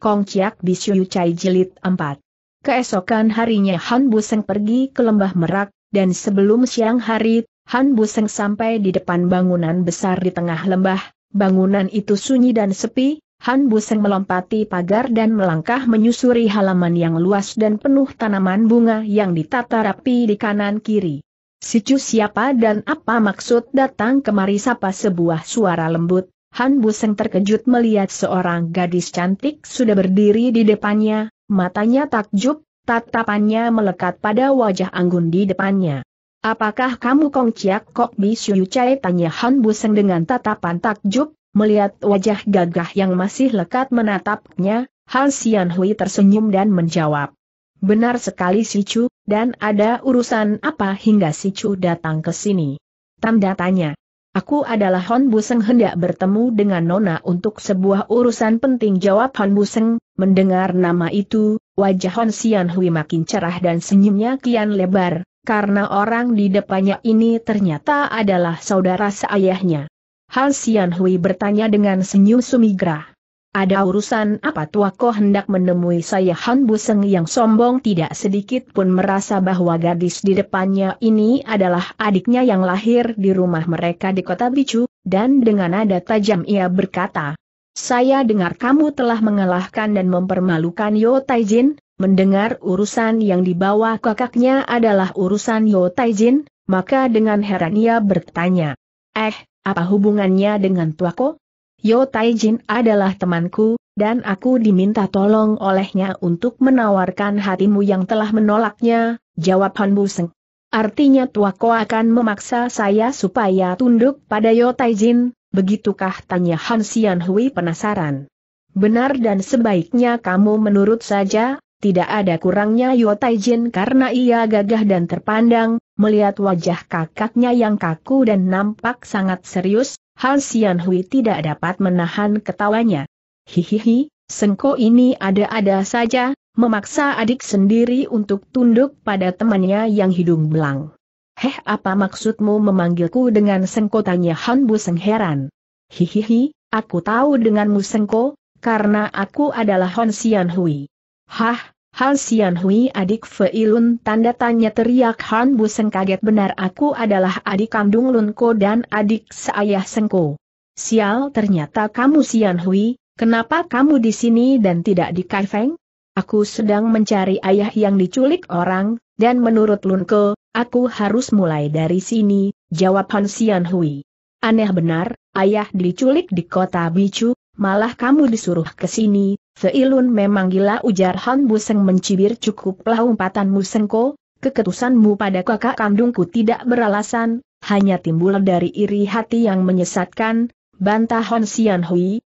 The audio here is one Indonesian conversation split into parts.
Kong Chiak Bisyu Cai Jilid 4. Keesokan harinya Han Buseng pergi ke Lembah Merak, dan sebelum siang hari, Han Buseng sampai di depan bangunan besar di tengah lembah, bangunan itu sunyi dan sepi, Han Buseng melompati pagar dan melangkah menyusuri halaman yang luas dan penuh tanaman bunga yang ditata rapi di kanan kiri. Sicu siapa dan apa maksud datang kemari sapa sebuah suara lembut, Han Buseng terkejut melihat seorang gadis cantik sudah berdiri di depannya, matanya takjub, tatapannya melekat pada wajah anggun di depannya. Apakah kamu Kong Chia, Kok Bisuyu Chai tanya Han Buseng dengan tatapan takjub, melihat wajah gagah yang masih lekat menatapnya, Han Xian Hui tersenyum dan menjawab. Benar sekali si Chu, dan ada urusan apa hingga si Chu datang ke sini? Tanda tanya. Aku adalah Hon Buseng hendak bertemu dengan Nona untuk sebuah urusan penting jawab Hon Buseng, mendengar nama itu, wajah Hon Sian Hui makin cerah dan senyumnya kian lebar, karena orang di depannya ini ternyata adalah saudara seayahnya. Hon Sian Hui bertanya dengan senyum sumigrah. Ada urusan apa tua ko hendak menemui saya Han Buseng yang sombong tidak sedikit pun merasa bahwa gadis di depannya ini adalah adiknya yang lahir di rumah mereka di kota Bicu, dan dengan nada tajam ia berkata, Saya dengar kamu telah mengalahkan dan mempermalukan Yo Taijin, mendengar urusan yang dibawa kakaknya adalah urusan Yo Taijin, maka dengan heran ia bertanya, Eh, apa hubungannya dengan tuako? Yo Taijin adalah temanku, dan aku diminta tolong olehnya untuk menawarkan hatimu yang telah menolaknya, jawab Han Buseng. Artinya tuaku akan memaksa saya supaya tunduk pada Yo Taijin, begitukah tanya Han Xian Hui penasaran. Benar dan sebaiknya kamu menurut saja, tidak ada kurangnya Yo Taijin karena ia gagah dan terpandang, melihat wajah kakaknya yang kaku dan nampak sangat serius, Han Sian Hui tidak dapat menahan ketawanya. Hihihi, Sengko ini ada-ada saja, memaksa adik sendiri untuk tunduk pada temannya yang hidung belang. Heh apa maksudmu memanggilku dengan Sengko tanya Han Bu Seng heran. Hihihi, aku tahu denganmu Sengko, karena aku adalah Hon Sian Hui. Hah, Hal Sian Hui adik Feilun tanda tanya teriak Han Bu kaget benar aku adalah adik kandung Lunko dan adik seayah Sengko. Sial ternyata kamu Sian Hui, kenapa kamu di sini dan tidak di Kaifeng? Aku sedang mencari ayah yang diculik orang, dan menurut Lunko, aku harus mulai dari sini, jawab Han Sian Hui. Aneh benar, ayah diculik di kota Bicu, malah kamu disuruh ke sini, Seilun memang gila ujar Han Buseng mencibir cukuplah umpatanmu sengko, keketusanmu pada kakak kandungku tidak beralasan, hanya timbul dari iri hati yang menyesatkan, bantah Han Sian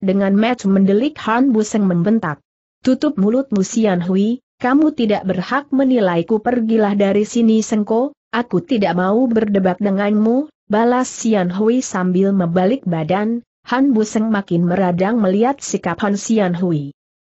dengan match mendelik Han Buseng membentak. Tutup mulutmu Sian kamu tidak berhak menilaiku pergilah dari sini Sengko, aku tidak mau berdebat denganmu, balas Sian sambil membalik badan, Han Buseng makin meradang melihat sikap Han Sian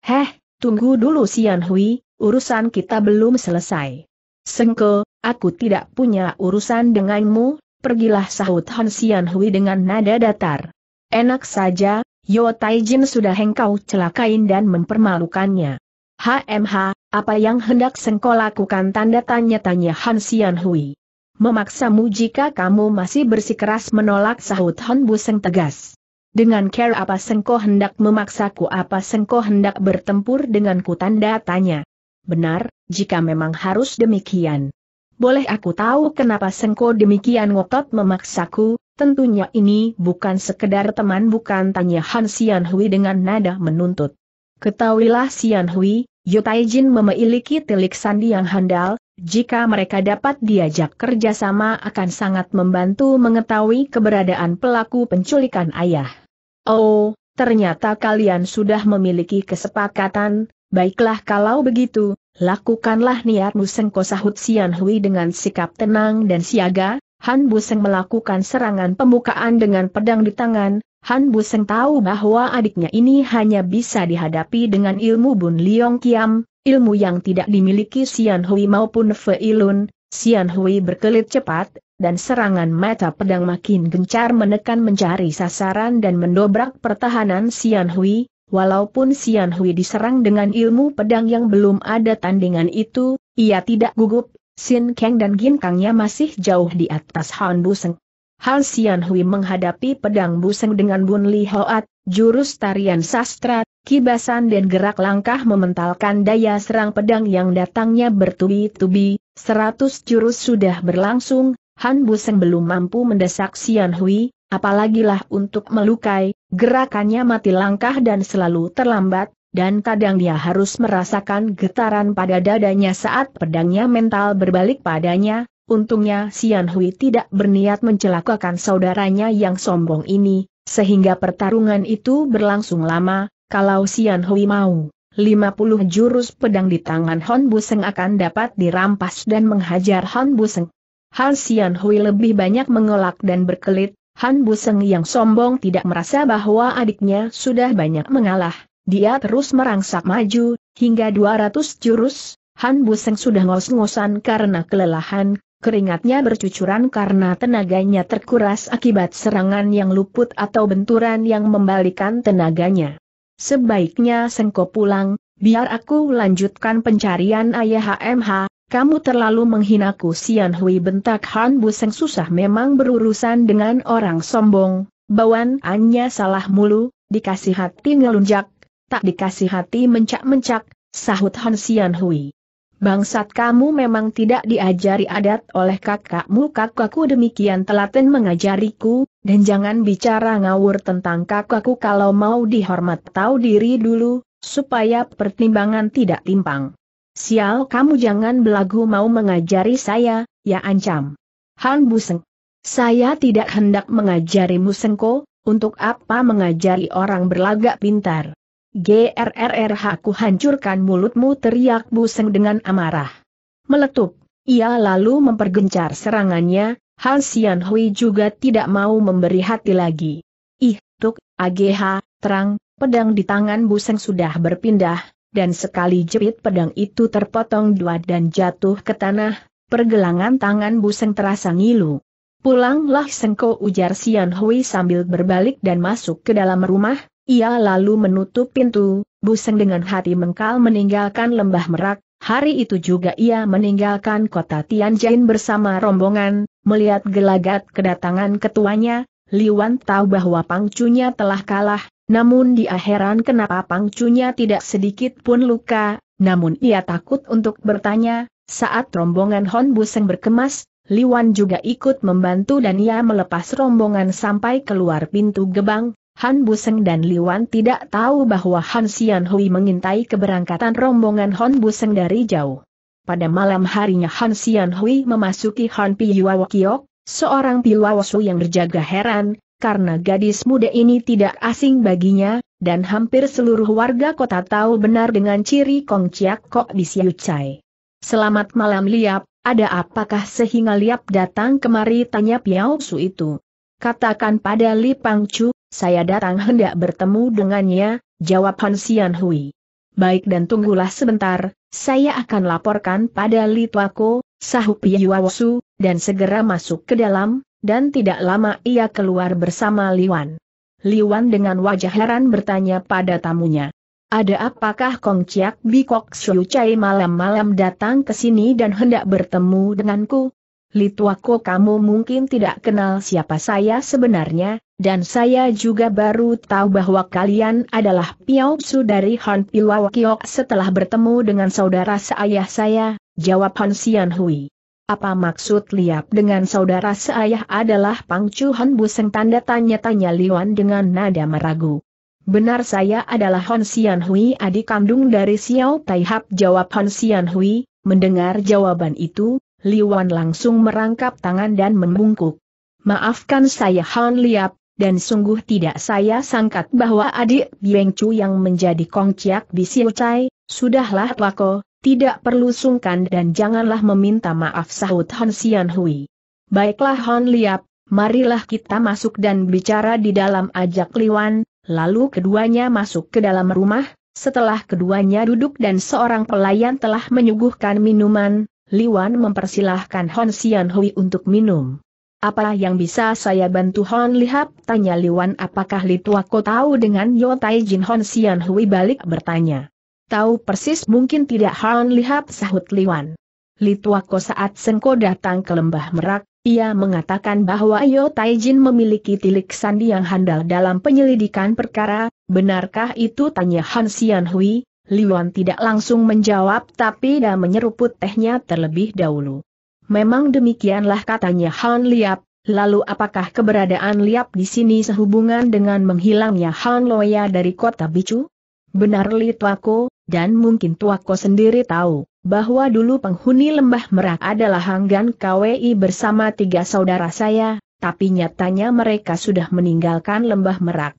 Heh, tunggu dulu Sian Hui, urusan kita belum selesai. Sengko, aku tidak punya urusan denganmu, pergilah sahut Han Sian Hui dengan nada datar. Enak saja, Yo Taijin sudah hengkau celakain dan mempermalukannya. HMH, apa yang hendak Sengko lakukan tanda tanya-tanya Han Sian Hui. Memaksamu jika kamu masih bersikeras menolak sahut Han Buseng tegas. Dengan care apa sengko hendak memaksaku apa sengko hendak bertempur denganku tanda tanya. Benar, jika memang harus demikian. Boleh aku tahu kenapa sengko demikian ngotot memaksaku, tentunya ini bukan sekedar teman bukan tanya Han Sian Hui dengan nada menuntut. Ketahuilah Sian Hui, Jin memiliki tilik sandi yang handal, jika mereka dapat diajak kerjasama akan sangat membantu mengetahui keberadaan pelaku penculikan ayah. Oh, ternyata kalian sudah memiliki kesepakatan, baiklah kalau begitu, lakukanlah niatmu sengko sahut Sian Hui dengan sikap tenang dan siaga, Han Buseng melakukan serangan pembukaan dengan pedang di tangan, Han Buseng tahu bahwa adiknya ini hanya bisa dihadapi dengan ilmu Bun Liong Kiam, ilmu yang tidak dimiliki Sian Hui maupun Fei Lun, Sian Hui berkelit cepat, dan serangan mata pedang makin gencar menekan mencari sasaran dan mendobrak pertahanan Sian Hui, walaupun Sian Hui diserang dengan ilmu pedang yang belum ada tandingan itu, ia tidak gugup, Sin Kang dan Gin Kangnya masih jauh di atas Han Buseng. Han Sian Hui menghadapi pedang buseng dengan Bun Li Hoat, jurus tarian sastra, kibasan dan gerak langkah mementalkan daya serang pedang yang datangnya bertubi-tubi, Seratus jurus sudah berlangsung, Han Buseng belum mampu mendesak Sian Hui, apalagilah untuk melukai, gerakannya mati langkah dan selalu terlambat, dan kadang dia harus merasakan getaran pada dadanya saat pedangnya mental berbalik padanya, untungnya Sian Hui tidak berniat mencelakakan saudaranya yang sombong ini, sehingga pertarungan itu berlangsung lama, kalau Sian Hui mau. 50 jurus pedang di tangan Hon Buseng akan dapat dirampas dan menghajar Hon Buseng. Han Xian Hui lebih banyak mengelak dan berkelit, Han Buseng yang sombong tidak merasa bahwa adiknya sudah banyak mengalah. Dia terus merangsak maju, hingga 200 jurus, Han Buseng sudah ngos-ngosan karena kelelahan, keringatnya bercucuran karena tenaganya terkuras akibat serangan yang luput atau benturan yang membalikan tenaganya. Sebaiknya Sengko pulang, biar aku lanjutkan pencarian ayah HMH, kamu terlalu menghinaku Sian Hui bentak Han Buseng susah memang berurusan dengan orang sombong, Bawan, bawaannya salah mulu, dikasih hati ngelunjak, tak dikasih hati mencak-mencak, sahut Han Sian Hui. Bangsat kamu memang tidak diajari adat oleh kakakmu kakakku demikian telaten mengajariku, dan jangan bicara ngawur tentang kakakku kalau mau dihormat tahu diri dulu, supaya pertimbangan tidak timpang. Sial kamu jangan belagu mau mengajari saya, ya ancam. Han Buseng. Saya tidak hendak mengajari Musengko, untuk apa mengajari orang berlagak pintar. GRRRH ku hancurkan mulutmu teriak Buseng dengan amarah. Meletup, ia lalu mempergencar serangannya, Han Sian Hui juga tidak mau memberi hati lagi. Ih, Tuk, AGH, terang, pedang di tangan Buseng sudah berpindah, dan sekali jepit pedang itu terpotong dua dan jatuh ke tanah, pergelangan tangan Buseng terasa ngilu. Pulanglah Sengko ujar Sian Hui sambil berbalik dan masuk ke dalam rumah, ia lalu menutup pintu, Buseng dengan hati mengkal meninggalkan lembah merak, hari itu juga ia meninggalkan kota Tianjin bersama rombongan, melihat gelagat kedatangan ketuanya, Liwan tahu bahwa pangcunya telah kalah, namun dia heran kenapa pangcunya tidak sedikit pun luka, namun ia takut untuk bertanya, saat rombongan Hon Buseng berkemas, Liwan juga ikut membantu dan ia melepas rombongan sampai keluar pintu gebang, Han Buseng dan Liwan tidak tahu bahwa Han Xianhui Hui mengintai keberangkatan rombongan Hon Buseng dari jauh. Pada malam harinya Han Xianhui Hui memasuki Han Piyuawakiok, seorang Piyuawasu yang berjaga heran, karena gadis muda ini tidak asing baginya, dan hampir seluruh warga kota tahu benar dengan ciri Kong Chiak Kok di Siu Chai. Selamat malam Liap, ada apakah sehingga Liap datang kemari tanya Piao Su itu? Katakan pada Li Chu, saya datang hendak bertemu dengannya, jawab Han Xian Hui. Baik dan tunggulah sebentar, saya akan laporkan pada Li Tuako, Piao Su, dan segera masuk ke dalam, dan tidak lama ia keluar bersama Liwan. Liwan dengan wajah heran bertanya pada tamunya. Ada apakah Kong Chiak Bikok Shu Chai malam-malam datang ke sini dan hendak bertemu denganku? Lituako kamu mungkin tidak kenal siapa saya sebenarnya, dan saya juga baru tahu bahwa kalian adalah Piao Su dari Han Pilawakiok setelah bertemu dengan saudara seayah saya, jawab Han Xian Hui. Apa maksud Liap dengan saudara seayah adalah Pang Chuhan Buseng tanda tanya-tanya Liwan dengan nada meragu. Benar saya adalah Hon Sian Hui adik kandung dari Xiao Tai Hap jawab Hon Sian Hui, mendengar jawaban itu, Liwan langsung merangkap tangan dan membungkuk. Maafkan saya Hon Liap, dan sungguh tidak saya sangkat bahwa adik Bieng Chu yang menjadi kongciak di Siu Chai, sudahlah Wako, tidak perlu sungkan dan janganlah meminta maaf sahut Han Sian Hui. Baiklah Han Liap, marilah kita masuk dan bicara di dalam ajak Liwan, lalu keduanya masuk ke dalam rumah, setelah keduanya duduk dan seorang pelayan telah menyuguhkan minuman, Liwan mempersilahkan Han Sian Hui untuk minum. Apa yang bisa saya bantu Hon Lihap? Tanya Liwan apakah Lituako tahu dengan Yotai Jin Hon Sian Hui balik bertanya. Tahu persis mungkin tidak Han lihat sahut Liwan. Lituako saat Sengko datang ke Lembah Merak, ia mengatakan bahwa Yo Taijin memiliki tilik sandi yang handal dalam penyelidikan perkara, benarkah itu tanya Han Xianhui. Hui? Liwan tidak langsung menjawab tapi dia menyeruput tehnya terlebih dahulu. Memang demikianlah katanya Han Liap, Lalu apakah keberadaan Liap di sini sehubungan dengan menghilangnya Han Loya dari kota Bicu? Benar Litwako, dan mungkin tuakku sendiri tahu, bahwa dulu penghuni lembah merak adalah Hanggan KWI bersama tiga saudara saya, tapi nyatanya mereka sudah meninggalkan lembah merak.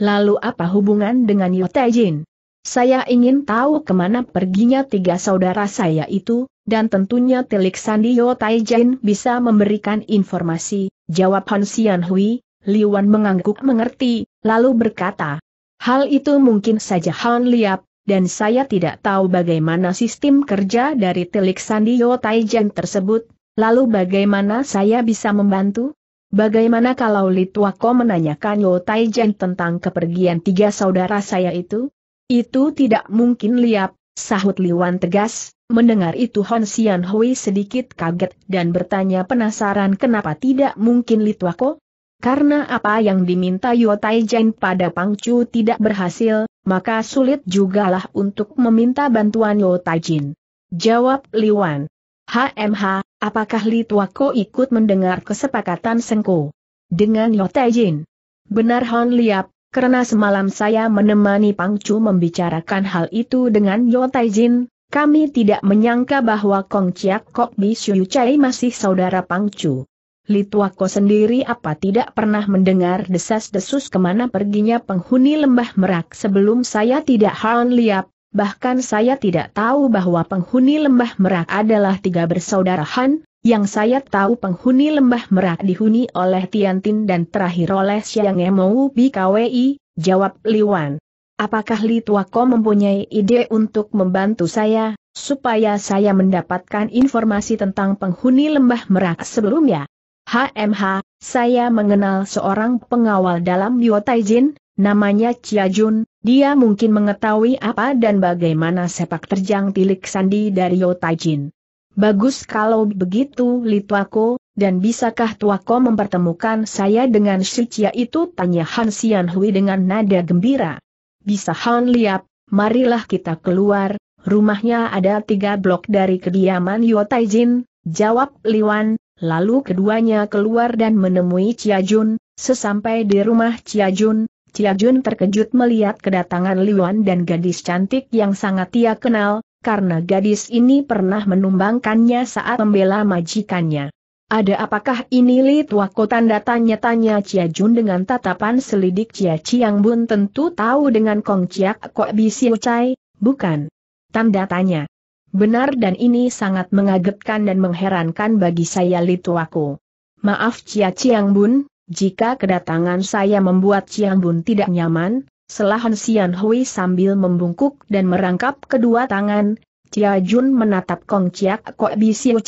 Lalu apa hubungan dengan Yotejin? Saya ingin tahu kemana perginya tiga saudara saya itu, dan tentunya Tilik Sandi Yotejin bisa memberikan informasi, jawab Han Xian Hui, Liwan mengangguk mengerti, lalu berkata, Hal itu mungkin saja Han Liap, dan saya tidak tahu bagaimana sistem kerja dari Telik Sandio Taijen tersebut, lalu bagaimana saya bisa membantu? Bagaimana kalau Litwako menanyakan Yo Taijen tentang kepergian tiga saudara saya itu? Itu tidak mungkin liap, sahut Liwan tegas, mendengar itu Hon Sian Hui sedikit kaget dan bertanya penasaran kenapa tidak mungkin Litwako? Karena apa yang diminta Yotai Taijen pada Pangcu tidak berhasil, maka sulit jugalah untuk meminta bantuan Yotai Taijin. Jawab Liwan. HMH, apakah Li Tuako ikut mendengar kesepakatan Sengko? Dengan Yotai Taijin. Benar Hon Liap, karena semalam saya menemani Pangcu membicarakan hal itu dengan Yotai Taijin, kami tidak menyangka bahwa Kong Chiak Kok Bi Chai masih saudara Pangcu. Lituako sendiri apa tidak pernah mendengar desas-desus kemana perginya penghuni lembah merak sebelum saya tidak hal Liap, bahkan saya tidak tahu bahwa penghuni lembah merak adalah tiga bersaudara Han, yang saya tahu penghuni lembah merak dihuni oleh Tiantin dan terakhir oleh Siang Emou BKWI, jawab Liwan. Apakah Lituako mempunyai ide untuk membantu saya, supaya saya mendapatkan informasi tentang penghuni lembah merak sebelumnya? HMH, saya mengenal seorang pengawal dalam Taijin, namanya Chia Jun, dia mungkin mengetahui apa dan bagaimana sepak terjang tilik sandi dari Taijin. Bagus kalau begitu Lituako, dan bisakah Tuako mempertemukan saya dengan si Chia itu tanya Han Xianhui Hui dengan nada gembira. Bisa Han Liap, marilah kita keluar, rumahnya ada tiga blok dari kediaman Yo Taijin, jawab Liwan, Lalu keduanya keluar dan menemui Chia Jun, sesampai di rumah Chia Jun, Chia Jun terkejut melihat kedatangan Liwan dan gadis cantik yang sangat ia kenal, karena gadis ini pernah menumbangkannya saat membela majikannya. Ada apakah ini Li Tuako tanda tanya-tanya Chia Jun dengan tatapan selidik Chia Chiang Bun tentu tahu dengan Kong Chiak Kok Bisi Ucai, bukan? Tanda tanya. Benar dan ini sangat mengagetkan dan mengherankan bagi saya Lituaku. Maaf Cia Ciang Bun, jika kedatangan saya membuat Ciang Bun tidak nyaman, selahan Sian Hui sambil membungkuk dan merangkap kedua tangan, Cia Jun menatap Kong Cia, Kok Bi Siu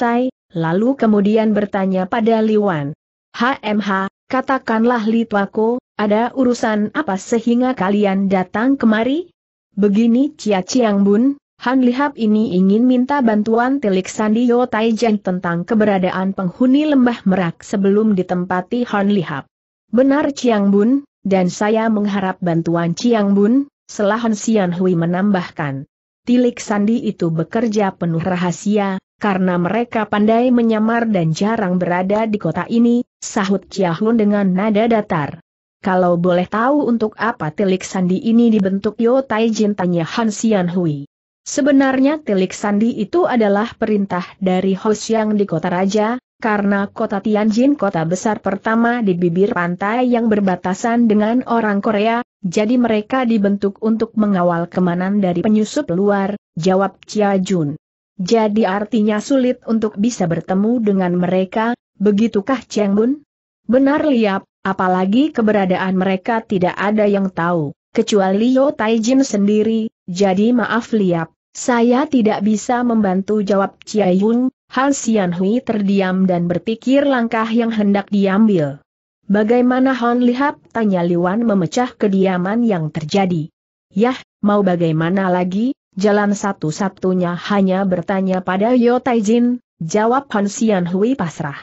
lalu kemudian bertanya pada Liwan. HMH, katakanlah Lituaku, ada urusan apa sehingga kalian datang kemari? Begini Cia Ciang Bun, Han Lihap ini ingin minta bantuan Tilik Sandio Taijen tentang keberadaan penghuni lembah merak sebelum ditempati Han Lihap. Benar Chiang Bun, dan saya mengharap bantuan Chiang Bun, Han Sian Hui menambahkan. Tilik Sandi itu bekerja penuh rahasia, karena mereka pandai menyamar dan jarang berada di kota ini, sahut Chiahun dengan nada datar. Kalau boleh tahu untuk apa Tilik Sandi ini dibentuk Yo Taijin tanya Han Sian Hui. Sebenarnya tilik sandi itu adalah perintah dari yang di kota raja, karena kota Tianjin kota besar pertama di bibir pantai yang berbatasan dengan orang Korea, jadi mereka dibentuk untuk mengawal kemanan dari penyusup luar, jawab Chia Jun. Jadi artinya sulit untuk bisa bertemu dengan mereka, begitukah Cheng Bun? Benar liap, apalagi keberadaan mereka tidak ada yang tahu, kecuali Yo Taijin sendiri, jadi maaf liap, saya tidak bisa membantu jawab Chia Yun, Han Xian Hui terdiam dan berpikir langkah yang hendak diambil. Bagaimana Han Lihap? Tanya Liwan memecah kediaman yang terjadi. Yah, mau bagaimana lagi? Jalan satu-satunya hanya bertanya pada Yo Taijin, jawab Han Xian Hui pasrah.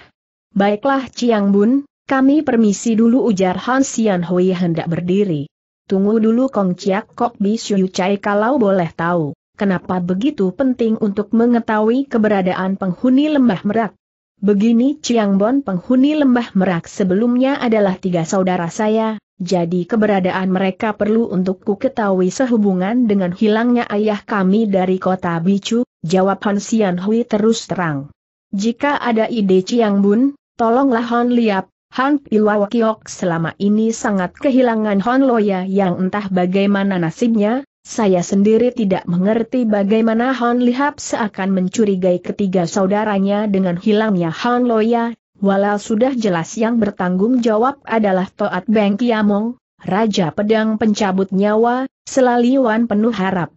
Baiklah Chiang Bun, kami permisi dulu ujar Han Xian Hui hendak berdiri. Tunggu dulu Kong Chiak Kok Bisuyu Chai kalau boleh tahu, kenapa begitu penting untuk mengetahui keberadaan penghuni lembah merak? Begini Chiang Bon penghuni lembah merak sebelumnya adalah tiga saudara saya, jadi keberadaan mereka perlu untuk ku ketahui sehubungan dengan hilangnya ayah kami dari kota Bicu, jawab Han Xianhui Hui terus terang. Jika ada ide Ciang Bun, tolonglah Han Liap, Han Pilawakiok selama ini sangat kehilangan Hon Loya yang entah bagaimana nasibnya, saya sendiri tidak mengerti bagaimana Hon Lihap seakan mencurigai ketiga saudaranya dengan hilangnya Hon Loya, walau sudah jelas yang bertanggung jawab adalah Toat Beng Kiamong, Raja Pedang Pencabut Nyawa, Selaliwan penuh harap.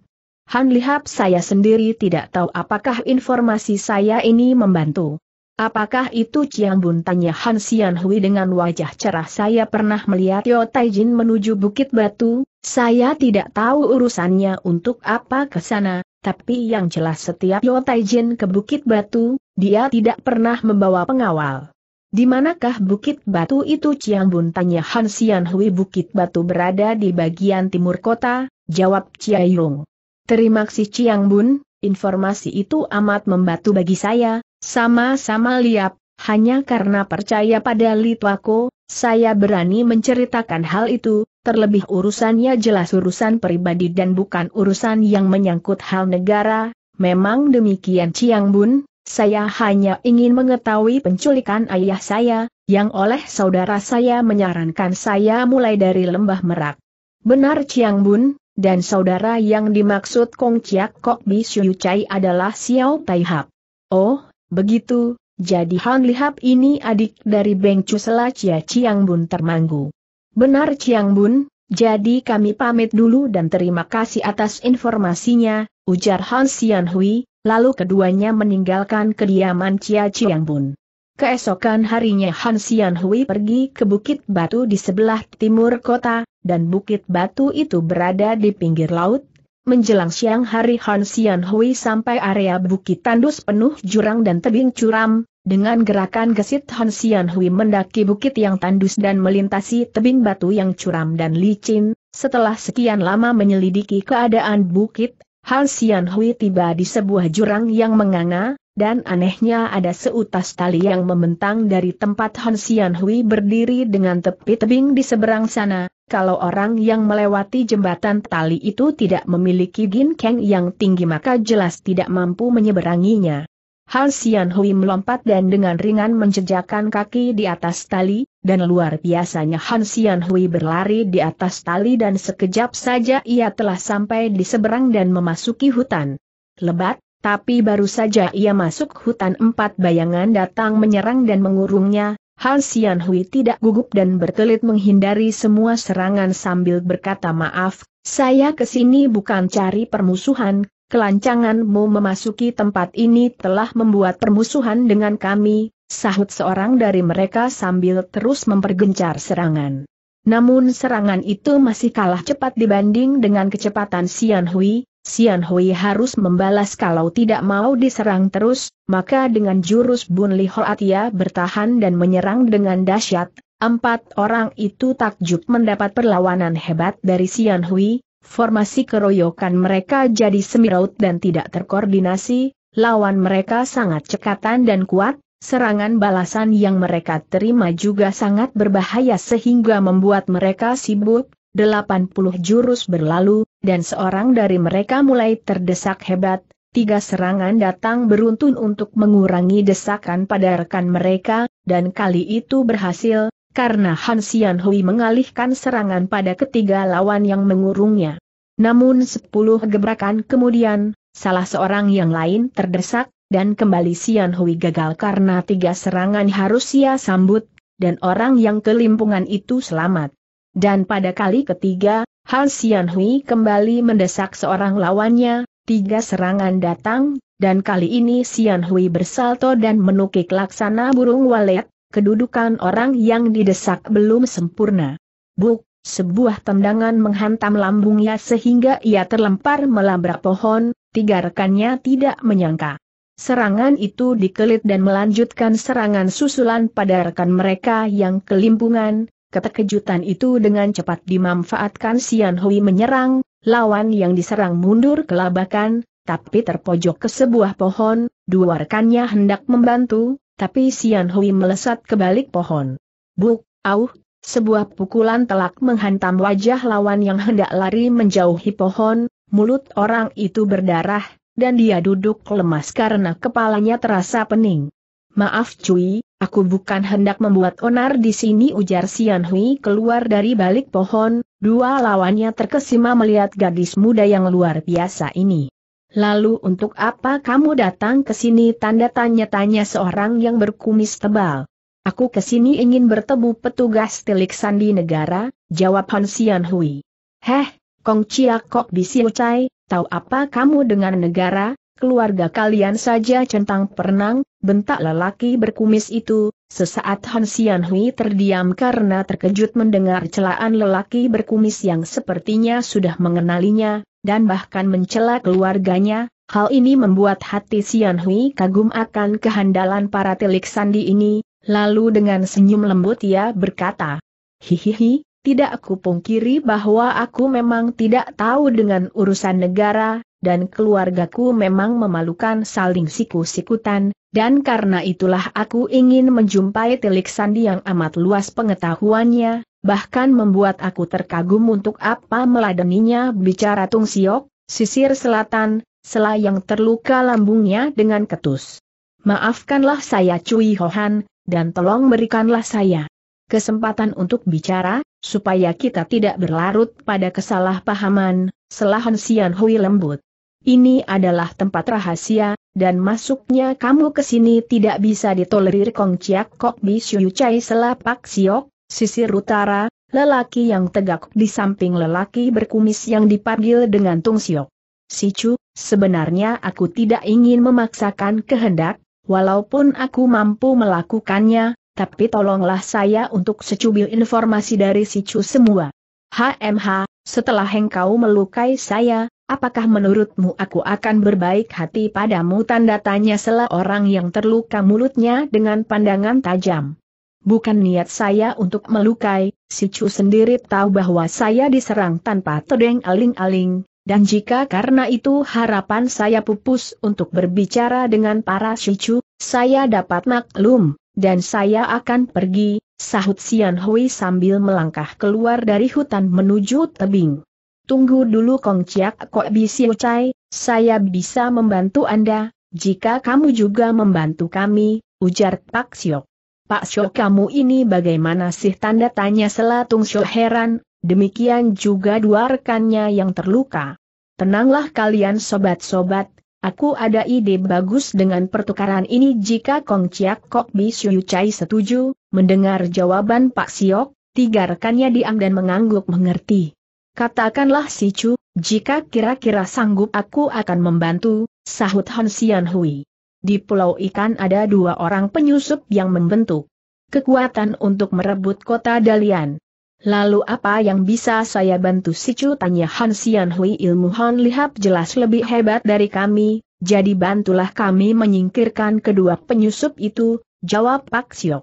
Han Lihap saya sendiri tidak tahu apakah informasi saya ini membantu. Apakah itu Chiang Bun tanya Han Xian Hui dengan wajah cerah saya pernah melihat Yo Jin menuju Bukit Batu, saya tidak tahu urusannya untuk apa ke sana, tapi yang jelas setiap Yo Jin ke Bukit Batu, dia tidak pernah membawa pengawal. Di manakah Bukit Batu itu Chiang Bun tanya Han Xian Hui Bukit Batu berada di bagian timur kota, jawab Chia Yong. Terima kasih Chiang Bun, Informasi itu amat membantu bagi saya, sama-sama liap, hanya karena percaya pada Litwako, saya berani menceritakan hal itu, terlebih urusannya jelas urusan pribadi dan bukan urusan yang menyangkut hal negara, memang demikian Ciang Bun, saya hanya ingin mengetahui penculikan ayah saya, yang oleh saudara saya menyarankan saya mulai dari lembah merak. Benar Ciang Bun, dan saudara yang dimaksud Kong Chia Kok Bi Syu Chai adalah Xiao Tai Hap. Oh, begitu, jadi Han Li Hap ini adik dari Beng Chu Chia Chiang Bun Termanggu. Benar Chiang Bun, jadi kami pamit dulu dan terima kasih atas informasinya, ujar Han Xian Hui, lalu keduanya meninggalkan kediaman Chia Chiang Bun. Keesokan harinya Han Xian Hui pergi ke Bukit Batu di sebelah timur kota, dan bukit batu itu berada di pinggir laut. Menjelang siang hari Han Xian Hui sampai area bukit tandus penuh jurang dan tebing curam, dengan gerakan gesit Han Xian Hui mendaki bukit yang tandus dan melintasi tebing batu yang curam dan licin, setelah sekian lama menyelidiki keadaan bukit, Han Xian Hui tiba di sebuah jurang yang menganga, dan anehnya ada seutas tali yang membentang dari tempat Han Xian Hui berdiri dengan tepi tebing di seberang sana, kalau orang yang melewati jembatan tali itu tidak memiliki ginkeng yang tinggi maka jelas tidak mampu menyeberanginya. Hal Sian Hui melompat dan dengan ringan menjejakkan kaki di atas tali, dan luar biasanya Han Sian Hui berlari di atas tali dan sekejap saja ia telah sampai di seberang dan memasuki hutan. Lebat, tapi baru saja ia masuk hutan empat bayangan datang menyerang dan mengurungnya, Hal Sian Hui tidak gugup dan berkelit menghindari semua serangan sambil berkata maaf, saya kesini bukan cari permusuhan, kelancanganmu memasuki tempat ini telah membuat permusuhan dengan kami, sahut seorang dari mereka sambil terus mempergencar serangan. Namun serangan itu masih kalah cepat dibanding dengan kecepatan Sian Hui, Sian Hui harus membalas kalau tidak mau diserang terus, maka dengan jurus Bun Li Hoat ia bertahan dan menyerang dengan dahsyat. Empat orang itu takjub mendapat perlawanan hebat dari Sian Hui, formasi keroyokan mereka jadi semiraut dan tidak terkoordinasi, lawan mereka sangat cekatan dan kuat, serangan balasan yang mereka terima juga sangat berbahaya sehingga membuat mereka sibuk, 80 jurus berlalu, dan seorang dari mereka mulai terdesak hebat, tiga serangan datang beruntun untuk mengurangi desakan pada rekan mereka, dan kali itu berhasil, karena Han Xianhui Hui mengalihkan serangan pada ketiga lawan yang mengurungnya. Namun sepuluh gebrakan kemudian, salah seorang yang lain terdesak, dan kembali Xianhui Hui gagal karena tiga serangan harus ia sambut, dan orang yang kelimpungan itu selamat. Dan pada kali ketiga, Han Hui kembali mendesak seorang lawannya, tiga serangan datang, dan kali ini Hui bersalto dan menukik laksana burung walet, kedudukan orang yang didesak belum sempurna. Buk, sebuah tendangan menghantam lambungnya sehingga ia terlempar melabrak pohon, tiga rekannya tidak menyangka. Serangan itu dikelit dan melanjutkan serangan susulan pada rekan mereka yang kelimpungan, Keterkejutan itu dengan cepat dimanfaatkan Sian Hui menyerang, lawan yang diserang mundur ke labakan, tapi terpojok ke sebuah pohon, dua rekannya hendak membantu, tapi Sian Hui melesat ke balik pohon. Buk, auh, sebuah pukulan telak menghantam wajah lawan yang hendak lari menjauhi pohon, mulut orang itu berdarah, dan dia duduk lemas karena kepalanya terasa pening. Maaf cuy, Aku bukan hendak membuat onar di sini ujar Sian Hui keluar dari balik pohon, dua lawannya terkesima melihat gadis muda yang luar biasa ini. Lalu untuk apa kamu datang ke sini tanda tanya-tanya seorang yang berkumis tebal. Aku ke sini ingin bertemu petugas tilik sandi negara, jawab Han Sian Hui. Heh, Kong Chia Kok Bisiu Chai, tahu apa kamu dengan negara, keluarga kalian saja centang perenang, bentak lelaki berkumis itu, sesaat Han Xianhui Hui terdiam karena terkejut mendengar celaan lelaki berkumis yang sepertinya sudah mengenalinya, dan bahkan mencela keluarganya, hal ini membuat hati Xianhui Hui kagum akan kehandalan para telik sandi ini, lalu dengan senyum lembut ia berkata, Hihihi, tidak aku pungkiri bahwa aku memang tidak tahu dengan urusan negara, dan keluargaku memang memalukan saling siku-sikutan, dan karena itulah aku ingin menjumpai Tilik Sandi yang amat luas pengetahuannya, bahkan membuat aku terkagum untuk apa meladeninya bicara Tung Siok, sisir selatan, selah yang terluka lambungnya dengan ketus. Maafkanlah saya Cui Hohan, dan tolong berikanlah saya kesempatan untuk bicara, supaya kita tidak berlarut pada kesalahpahaman, selahan Sian Hui lembut. Ini adalah tempat rahasia, dan masuknya kamu ke sini tidak bisa ditolerir Kong Chiak Kok Bi Siu Chai Selapak Siok, sisir utara, lelaki yang tegak di samping lelaki berkumis yang dipanggil dengan Tung Siok. Sicu, sebenarnya aku tidak ingin memaksakan kehendak, walaupun aku mampu melakukannya, tapi tolonglah saya untuk secubil informasi dari si Chu semua. HMH, setelah engkau melukai saya, Apakah menurutmu aku akan berbaik hati padamu? Tanda tanya sela orang yang terluka mulutnya dengan pandangan tajam. Bukan niat saya untuk melukai, si Chu sendiri tahu bahwa saya diserang tanpa todeng aling-aling, dan jika karena itu harapan saya pupus untuk berbicara dengan para si Chu, saya dapat maklum, dan saya akan pergi, sahut Sian Hui sambil melangkah keluar dari hutan menuju tebing. Tunggu dulu Kong Chiak Kok Bisi Chai, saya bisa membantu Anda, jika kamu juga membantu kami, ujar Pak Siok. Pak Siok kamu ini bagaimana sih tanda tanya selatung Siok heran, demikian juga dua rekannya yang terluka. Tenanglah kalian sobat-sobat, aku ada ide bagus dengan pertukaran ini jika Kong Chiak Kok Bisi Ucai setuju, mendengar jawaban Pak Siok, tiga rekannya diam dan mengangguk mengerti. Katakanlah si Chu, jika kira-kira sanggup aku akan membantu, sahut Han Xian Hui. Di Pulau Ikan ada dua orang penyusup yang membentuk kekuatan untuk merebut kota Dalian. Lalu apa yang bisa saya bantu si Chu tanya Han Xian Hui ilmu Han Lihap jelas lebih hebat dari kami, jadi bantulah kami menyingkirkan kedua penyusup itu, jawab Pak Siok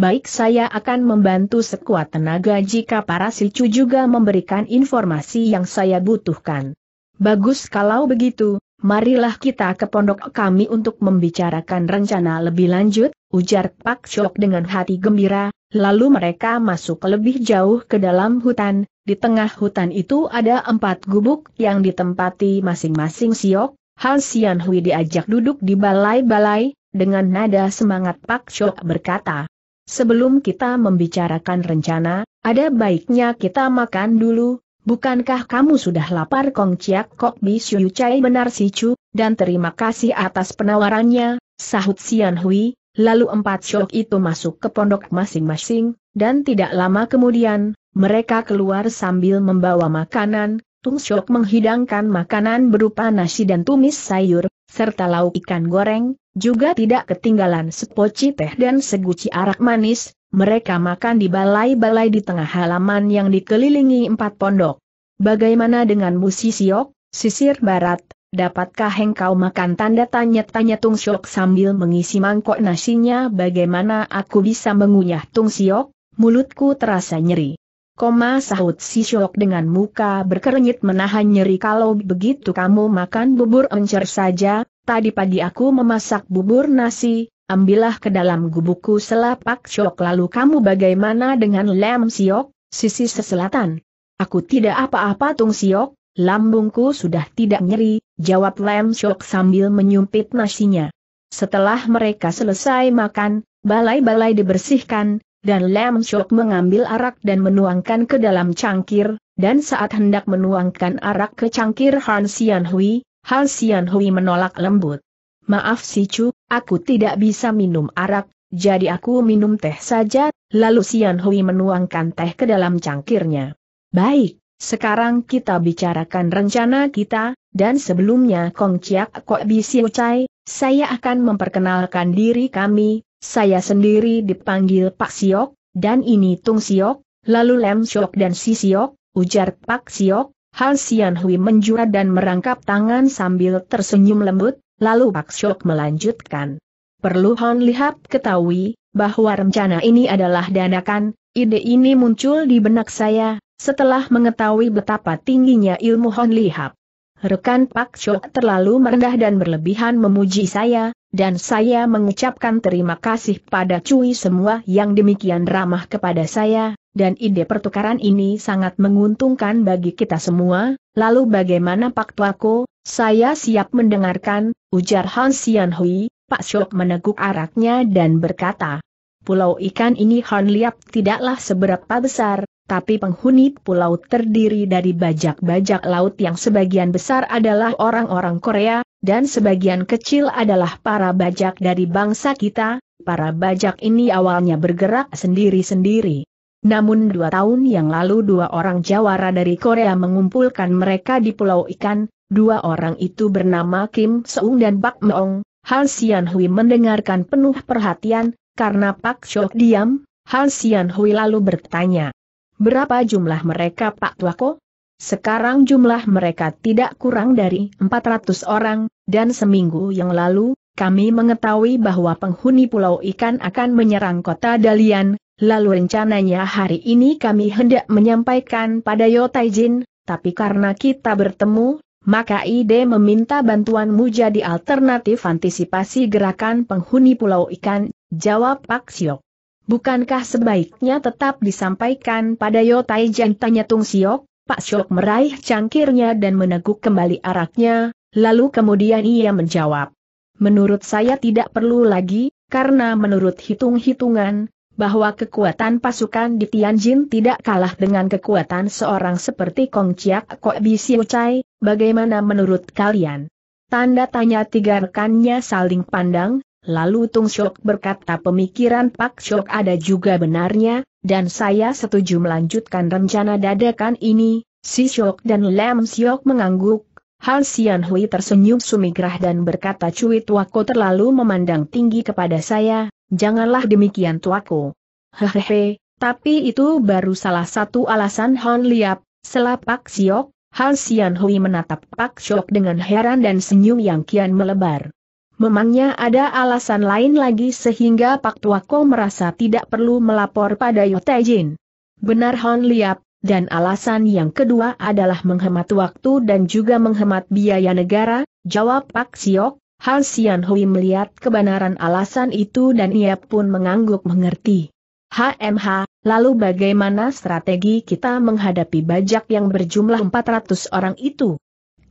baik saya akan membantu sekuat tenaga jika para silcu juga memberikan informasi yang saya butuhkan. Bagus kalau begitu, marilah kita ke pondok kami untuk membicarakan rencana lebih lanjut, ujar Pak Syok dengan hati gembira, lalu mereka masuk lebih jauh ke dalam hutan, di tengah hutan itu ada empat gubuk yang ditempati masing-masing Siok, Han Hui diajak duduk di balai-balai, dengan nada semangat Pak Syok berkata, Sebelum kita membicarakan rencana, ada baiknya kita makan dulu, bukankah kamu sudah lapar Kong Chiak Kok Bi Siu Chai benar si Chu, dan terima kasih atas penawarannya, sahut Sian Hui, lalu empat syok itu masuk ke pondok masing-masing, dan tidak lama kemudian, mereka keluar sambil membawa makanan, Tung Syok menghidangkan makanan berupa nasi dan tumis sayur, serta lauk ikan goreng, juga tidak ketinggalan sepoci teh dan seguci arak manis, mereka makan di balai-balai di tengah halaman yang dikelilingi empat pondok. Bagaimana dengan musisiok, Siok, sisir barat, dapatkah engkau makan tanda tanya-tanya Tung Siok sambil mengisi mangkok nasinya bagaimana aku bisa mengunyah Tung Siok, mulutku terasa nyeri. Koma sahut si Siok dengan muka berkerenyit menahan nyeri kalau begitu kamu makan bubur encer saja, Tadi pagi aku memasak bubur nasi, ambillah ke dalam gubukku selapak syok lalu kamu bagaimana dengan lem siok, sisi seselatan. Aku tidak apa-apa Tung Siok, lambungku sudah tidak nyeri, jawab Lem Siok sambil menyumpit nasinya. Setelah mereka selesai makan, balai-balai dibersihkan, dan Lem Siok mengambil arak dan menuangkan ke dalam cangkir, dan saat hendak menuangkan arak ke cangkir Han Xian Hui, Hal Sian Hui menolak lembut. Maaf si Chu, aku tidak bisa minum arak, jadi aku minum teh saja, lalu Sian Hui menuangkan teh ke dalam cangkirnya. Baik, sekarang kita bicarakan rencana kita, dan sebelumnya Kong Chiak Kok bisa Chai, saya akan memperkenalkan diri kami, saya sendiri dipanggil Pak Siok, dan ini Tung Siok, lalu Lem Siok dan Si Siok, ujar Pak Siok, Han Xian Hui menjura dan merangkap tangan sambil tersenyum lembut, lalu Pak Syok melanjutkan. Perlu Han Lihap ketahui, bahwa rencana ini adalah danakan, ide ini muncul di benak saya, setelah mengetahui betapa tingginya ilmu Han Lihap. Rekan Pak Syok terlalu merendah dan berlebihan memuji saya, dan saya mengucapkan terima kasih pada Cui semua yang demikian ramah kepada saya, dan ide pertukaran ini sangat menguntungkan bagi kita semua, lalu bagaimana Pak Tuako, saya siap mendengarkan, ujar Han Sian Hui, Pak Syok meneguk araknya dan berkata, Pulau ikan ini Han Liap tidaklah seberapa besar, tapi penghuni pulau terdiri dari bajak-bajak laut yang sebagian besar adalah orang-orang Korea, dan sebagian kecil adalah para bajak dari bangsa kita, para bajak ini awalnya bergerak sendiri-sendiri. Namun dua tahun yang lalu dua orang jawara dari Korea mengumpulkan mereka di Pulau Ikan, dua orang itu bernama Kim Seung dan Pak Meong. Han Sian Hui mendengarkan penuh perhatian, karena Pak Chok diam, Han Sian Hui lalu bertanya. Berapa jumlah mereka Pak Tuako? Sekarang jumlah mereka tidak kurang dari 400 orang, dan seminggu yang lalu, kami mengetahui bahwa penghuni Pulau Ikan akan menyerang kota Dalian, Lalu rencananya hari ini kami hendak menyampaikan pada Yotaijin, tapi karena kita bertemu, maka ide meminta bantuanmu jadi alternatif antisipasi gerakan penghuni Pulau Ikan, jawab Pak Siok. Bukankah sebaiknya tetap disampaikan pada Yotaijin tanya Tung Siok? Pak Siok meraih cangkirnya dan meneguk kembali araknya, lalu kemudian ia menjawab. Menurut saya tidak perlu lagi, karena menurut hitung-hitungan, bahwa kekuatan pasukan di Tianjin tidak kalah dengan kekuatan seorang seperti Kong Chiak Kok Bisiu Chai, bagaimana menurut kalian? Tanda tanya tiga rekannya saling pandang, lalu Tung Shok berkata pemikiran Pak Shok ada juga benarnya, dan saya setuju melanjutkan rencana dadakan ini, si Shok dan Lam Siok mengangguk, Hal Sian Hui tersenyum sumigrah dan berkata cuit Tuako terlalu memandang tinggi kepada saya, Janganlah demikian tuaku. Hehehe, tapi itu baru salah satu alasan Hon Liap, selapak siok, Han Sian Hui menatap Pak Siok dengan heran dan senyum yang kian melebar. Memangnya ada alasan lain lagi sehingga Pak Tuako merasa tidak perlu melapor pada Jin. Benar Hon Liap, dan alasan yang kedua adalah menghemat waktu dan juga menghemat biaya negara, jawab Pak Siok, Han Xian Hui melihat kebenaran alasan itu dan ia pun mengangguk mengerti. HMH, lalu bagaimana strategi kita menghadapi bajak yang berjumlah 400 orang itu?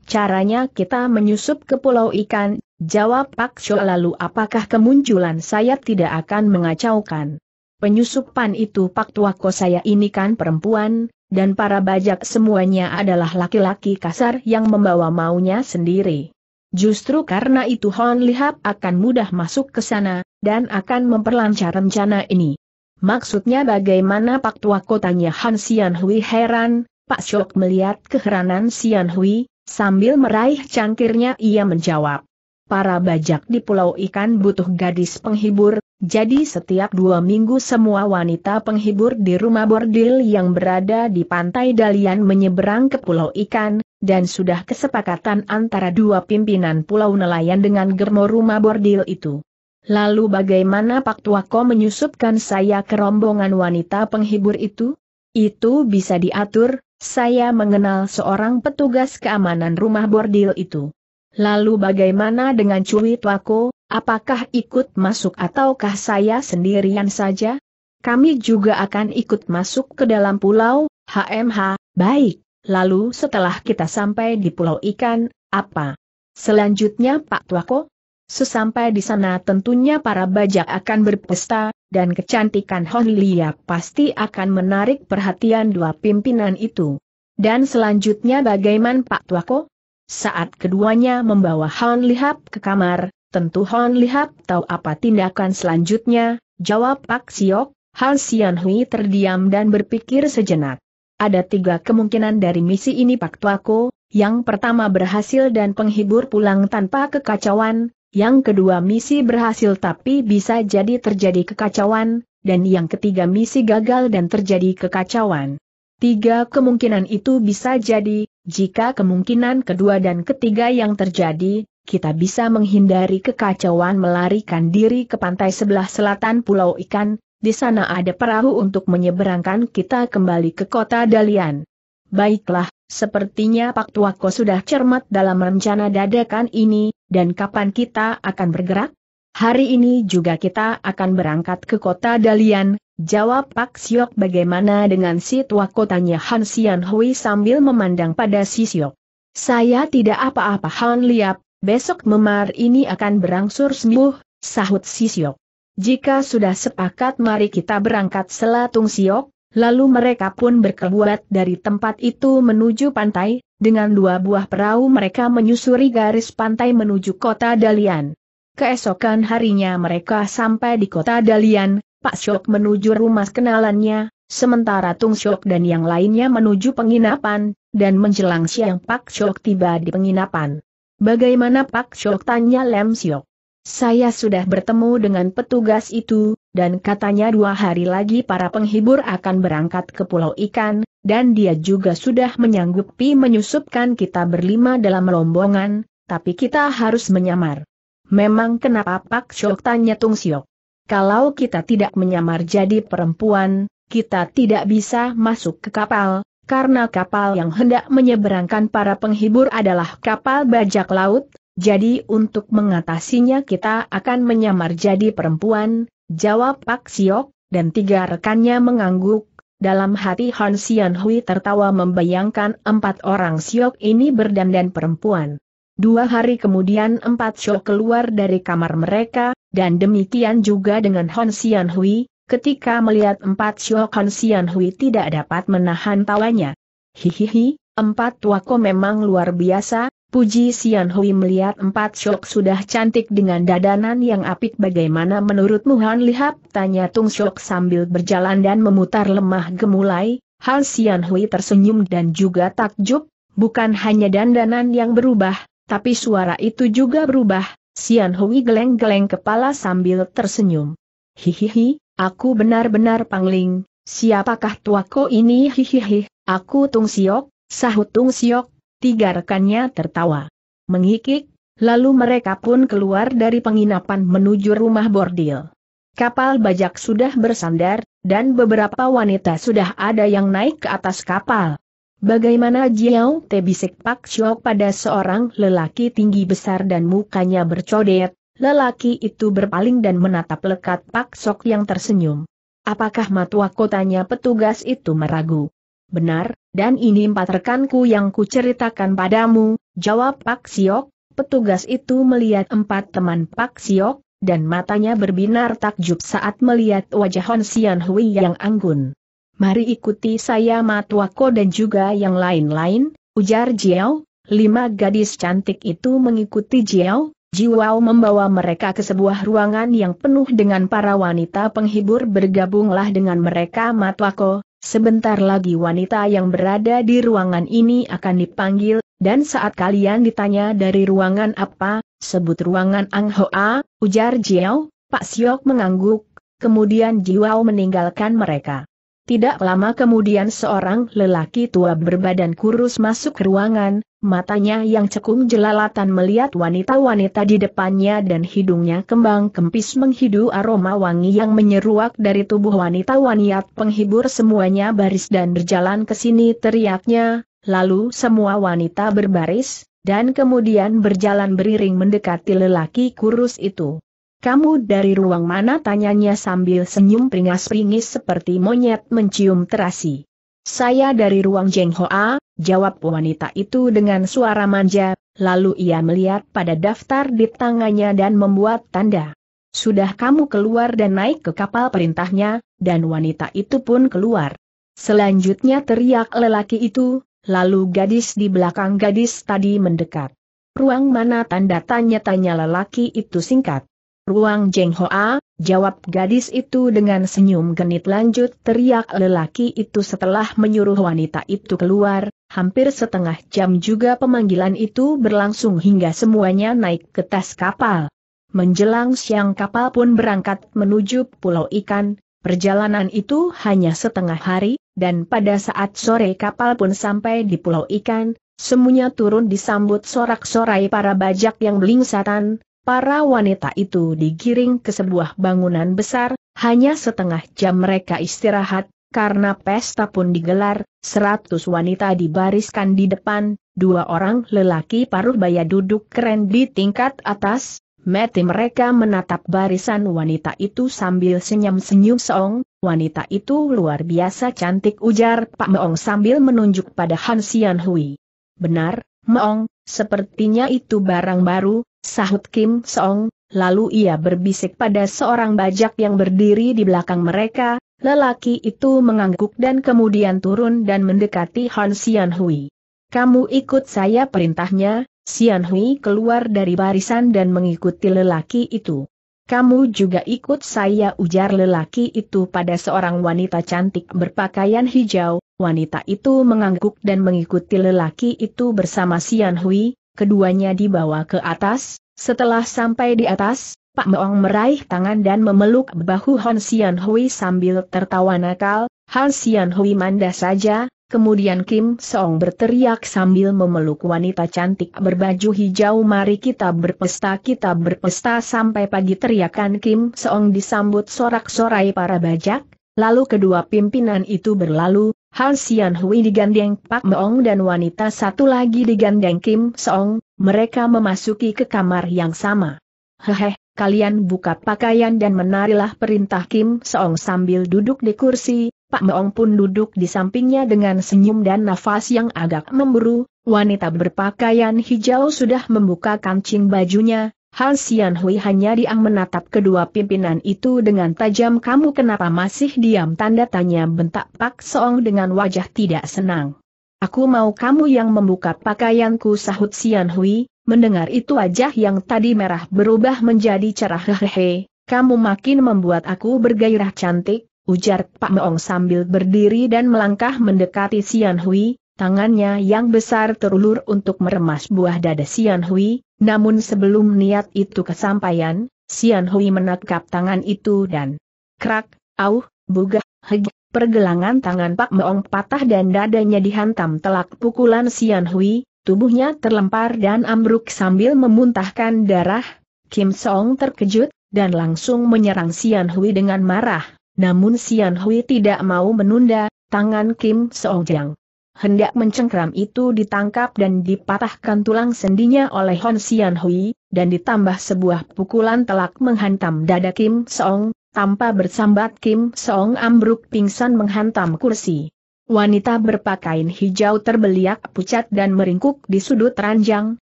Caranya kita menyusup ke pulau ikan, jawab Pak Cho lalu apakah kemunculan saya tidak akan mengacaukan? Penyusupan itu Pak Tuako saya ini kan perempuan, dan para bajak semuanya adalah laki-laki kasar yang membawa maunya sendiri. Justru karena itu Hon Lihap akan mudah masuk ke sana, dan akan memperlancar rencana ini. Maksudnya bagaimana Pak Tua kotanya Han Sian Hui heran, Pak Syok melihat keheranan Sian Hui, sambil meraih cangkirnya ia menjawab. Para bajak di Pulau Ikan butuh gadis penghibur, jadi setiap dua minggu semua wanita penghibur di rumah bordil yang berada di pantai Dalian menyeberang ke Pulau Ikan, dan sudah kesepakatan antara dua pimpinan pulau nelayan dengan germo rumah bordil itu. Lalu bagaimana Pak Tuako menyusupkan saya ke rombongan wanita penghibur itu? Itu bisa diatur, saya mengenal seorang petugas keamanan rumah bordil itu. Lalu bagaimana dengan Cui Tuako, Apakah ikut masuk ataukah saya sendirian saja? Kami juga akan ikut masuk ke dalam pulau, HMH, baik. Lalu setelah kita sampai di pulau ikan, apa? Selanjutnya Pak Tuako? Sesampai di sana tentunya para bajak akan berpesta, dan kecantikan Honlia pasti akan menarik perhatian dua pimpinan itu. Dan selanjutnya bagaimana Pak Tuako? Saat keduanya membawa Hon Lihap ke kamar, tentu Hon lihat tahu apa tindakan selanjutnya, jawab Pak Siok, Han Sian Hui terdiam dan berpikir sejenak. Ada tiga kemungkinan dari misi ini Pak Tuako, yang pertama berhasil dan penghibur pulang tanpa kekacauan, yang kedua misi berhasil tapi bisa jadi terjadi kekacauan, dan yang ketiga misi gagal dan terjadi kekacauan. Tiga kemungkinan itu bisa jadi, jika kemungkinan kedua dan ketiga yang terjadi, kita bisa menghindari kekacauan melarikan diri ke pantai sebelah selatan Pulau Ikan, di sana ada perahu untuk menyeberangkan kita kembali ke kota Dalian. Baiklah, sepertinya Pak Tuako sudah cermat dalam rencana dadakan ini, dan kapan kita akan bergerak? Hari ini juga kita akan berangkat ke kota Dalian, jawab Pak Siok bagaimana dengan si Tuako tanya Han Sian Hui sambil memandang pada si Siok. Saya tidak apa-apa Han Liap, besok memar ini akan berangsur sembuh, sahut Siok. Jika sudah sepakat mari kita berangkat selatung Siok, lalu mereka pun berkebuat dari tempat itu menuju pantai, dengan dua buah perahu mereka menyusuri garis pantai menuju kota Dalian. Keesokan harinya mereka sampai di kota Dalian, Pak Siok menuju rumah kenalannya, sementara Tung Siok dan yang lainnya menuju penginapan, dan menjelang siang Pak Siok tiba di penginapan. Bagaimana Pak Syok tanya Lem Syok? Saya sudah bertemu dengan petugas itu, dan katanya dua hari lagi para penghibur akan berangkat ke Pulau Ikan, dan dia juga sudah menyanggupi menyusupkan kita berlima dalam rombongan, tapi kita harus menyamar. Memang kenapa Pak Syok tanya Tung Syok? Kalau kita tidak menyamar jadi perempuan, kita tidak bisa masuk ke kapal, karena kapal yang hendak menyeberangkan para penghibur adalah kapal bajak laut, jadi untuk mengatasinya kita akan menyamar jadi perempuan, jawab Pak Siok, dan tiga rekannya mengangguk. Dalam hati Han Xian Hui tertawa membayangkan empat orang Siok ini berdandan perempuan. Dua hari kemudian empat Siok keluar dari kamar mereka, dan demikian juga dengan Han Xian Hui, ketika melihat empat Shokan Sian Hui tidak dapat menahan tawanya. Hihihi, empat tuaku memang luar biasa, puji Sian Hui melihat empat Shok sudah cantik dengan dadanan yang apik bagaimana menurutmu Han Lihap? Tanya Tung Shok sambil berjalan dan memutar lemah gemulai, Hal Sian Hui tersenyum dan juga takjub, bukan hanya dandanan yang berubah, tapi suara itu juga berubah, Sian Hui geleng-geleng kepala sambil tersenyum. Hihihi, Aku benar-benar pangling, siapakah tuaku ini hihihi, aku Tung Siok, sahut Tung Siok, tiga rekannya tertawa. Menghikik, lalu mereka pun keluar dari penginapan menuju rumah bordil. Kapal bajak sudah bersandar, dan beberapa wanita sudah ada yang naik ke atas kapal. Bagaimana Jiao Te bisik Pak Siok pada seorang lelaki tinggi besar dan mukanya bercodet, Lelaki itu berpaling dan menatap lekat Pak Sok yang tersenyum. Apakah matua kotanya petugas itu meragu? Benar, dan ini empat rekanku yang kuceritakan padamu, jawab Pak Siok. Petugas itu melihat empat teman Pak Siok, dan matanya berbinar takjub saat melihat wajah Hon Sian Hui yang anggun. Mari ikuti saya Matuako dan juga yang lain-lain, ujar Jiao, lima gadis cantik itu mengikuti Jiao, Jiwao membawa mereka ke sebuah ruangan yang penuh dengan para wanita penghibur bergabunglah dengan mereka Matwako, sebentar lagi wanita yang berada di ruangan ini akan dipanggil, dan saat kalian ditanya dari ruangan apa, sebut ruangan Ang Hoa, ujar Jiao, Pak Siok mengangguk, kemudian Jiwao meninggalkan mereka. Tidak lama kemudian seorang lelaki tua berbadan kurus masuk ke ruangan, matanya yang cekung jelalatan melihat wanita-wanita di depannya dan hidungnya kembang kempis menghidu aroma wangi yang menyeruak dari tubuh wanita-wanita penghibur semuanya baris dan berjalan ke sini teriaknya, lalu semua wanita berbaris, dan kemudian berjalan beriring mendekati lelaki kurus itu. Kamu dari ruang mana tanyanya sambil senyum pringas-pringis seperti monyet mencium terasi. Saya dari ruang Jeng Hoa, jawab wanita itu dengan suara manja, lalu ia melihat pada daftar di tangannya dan membuat tanda. Sudah kamu keluar dan naik ke kapal perintahnya, dan wanita itu pun keluar. Selanjutnya teriak lelaki itu, lalu gadis di belakang gadis tadi mendekat. Ruang mana tanda tanya-tanya lelaki itu singkat. Ruang Jeng Hoa, jawab gadis itu dengan senyum genit lanjut teriak lelaki itu setelah menyuruh wanita itu keluar, hampir setengah jam juga pemanggilan itu berlangsung hingga semuanya naik ke tas kapal. Menjelang siang kapal pun berangkat menuju Pulau Ikan, perjalanan itu hanya setengah hari, dan pada saat sore kapal pun sampai di Pulau Ikan, semuanya turun disambut sorak-sorai para bajak yang belingsatan, para wanita itu digiring ke sebuah bangunan besar, hanya setengah jam mereka istirahat, karena pesta pun digelar, seratus wanita dibariskan di depan, dua orang lelaki paruh baya duduk keren di tingkat atas, mati mereka menatap barisan wanita itu sambil senyum-senyum seong, wanita itu luar biasa cantik ujar Pak Meong sambil menunjuk pada Han Hui. Benar, Meong, sepertinya itu barang baru, sahut Kim Song, lalu ia berbisik pada seorang bajak yang berdiri di belakang mereka, lelaki itu mengangguk dan kemudian turun dan mendekati Han Xian Hui. Kamu ikut saya perintahnya, Xian Hui keluar dari barisan dan mengikuti lelaki itu. Kamu juga ikut saya ujar lelaki itu pada seorang wanita cantik berpakaian hijau, wanita itu mengangguk dan mengikuti lelaki itu bersama Xian Hui, keduanya dibawa ke atas, setelah sampai di atas, Pak Meong meraih tangan dan memeluk bahu Han Xian Hui sambil tertawa nakal, Han Xian Hui manda saja, kemudian Kim Seong berteriak sambil memeluk wanita cantik berbaju hijau mari kita berpesta kita berpesta sampai pagi teriakan Kim Seong disambut sorak-sorai para bajak, lalu kedua pimpinan itu berlalu, Han Sian Hui digandeng Pak Meong dan wanita satu lagi digandeng Kim Song, mereka memasuki ke kamar yang sama. Hehe, kalian buka pakaian dan menarilah perintah Kim Song sambil duduk di kursi, Pak Meong pun duduk di sampingnya dengan senyum dan nafas yang agak memburu, wanita berpakaian hijau sudah membuka kancing bajunya, Han Sian Hui hanya diam menatap kedua pimpinan itu dengan tajam kamu kenapa masih diam tanda tanya bentak Pak Song dengan wajah tidak senang. Aku mau kamu yang membuka pakaianku sahut Sian Hui, mendengar itu wajah yang tadi merah berubah menjadi cerah hehehe, kamu makin membuat aku bergairah cantik, ujar Pak Meong sambil berdiri dan melangkah mendekati Sian Hui, tangannya yang besar terulur untuk meremas buah dada Sian Hui, namun sebelum niat itu kesampaian, Sian Hui menangkap tangan itu dan krak, auh, buga, heg, pergelangan tangan Pak Meong patah dan dadanya dihantam telak pukulan Sian Hui, tubuhnya terlempar dan ambruk sambil memuntahkan darah. Kim Song terkejut, dan langsung menyerang Sian Hui dengan marah. Namun Sian Hui tidak mau menunda, tangan Kim Song Jang hendak mencengkram itu ditangkap dan dipatahkan tulang sendinya oleh Hon Sian Hui, dan ditambah sebuah pukulan telak menghantam dada Kim Seong, tanpa bersambat Kim Seong ambruk pingsan menghantam kursi. Wanita berpakaian hijau terbeliak pucat dan meringkuk di sudut ranjang,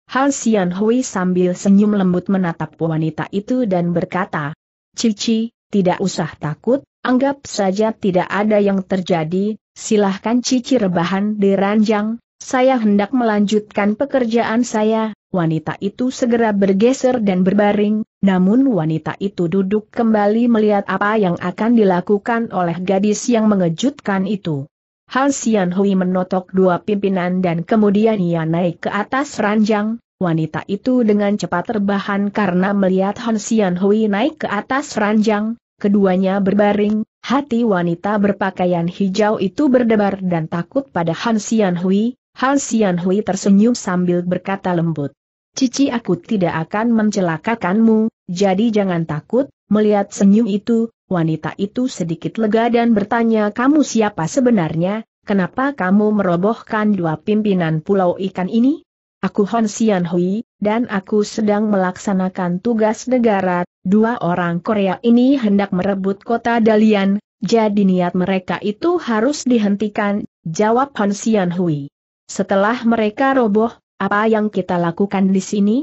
Hon Sian Hui sambil senyum lembut menatap wanita itu dan berkata, Cici, tidak usah takut, Anggap saja tidak ada yang terjadi, silahkan cici rebahan di ranjang, saya hendak melanjutkan pekerjaan saya, wanita itu segera bergeser dan berbaring, namun wanita itu duduk kembali melihat apa yang akan dilakukan oleh gadis yang mengejutkan itu. Han Xian Hui menotok dua pimpinan dan kemudian ia naik ke atas ranjang, wanita itu dengan cepat terbahan karena melihat Han Xian Hui naik ke atas ranjang, keduanya berbaring, hati wanita berpakaian hijau itu berdebar dan takut pada Han Xian Hui, Han Hui tersenyum sambil berkata lembut. Cici aku tidak akan mencelakakanmu, jadi jangan takut, melihat senyum itu, wanita itu sedikit lega dan bertanya kamu siapa sebenarnya, kenapa kamu merobohkan dua pimpinan pulau ikan ini? Aku Hon Sian Hui, dan aku sedang melaksanakan tugas negara, dua orang Korea ini hendak merebut kota Dalian, jadi niat mereka itu harus dihentikan, jawab Hon Sian Hui. Setelah mereka roboh, apa yang kita lakukan di sini?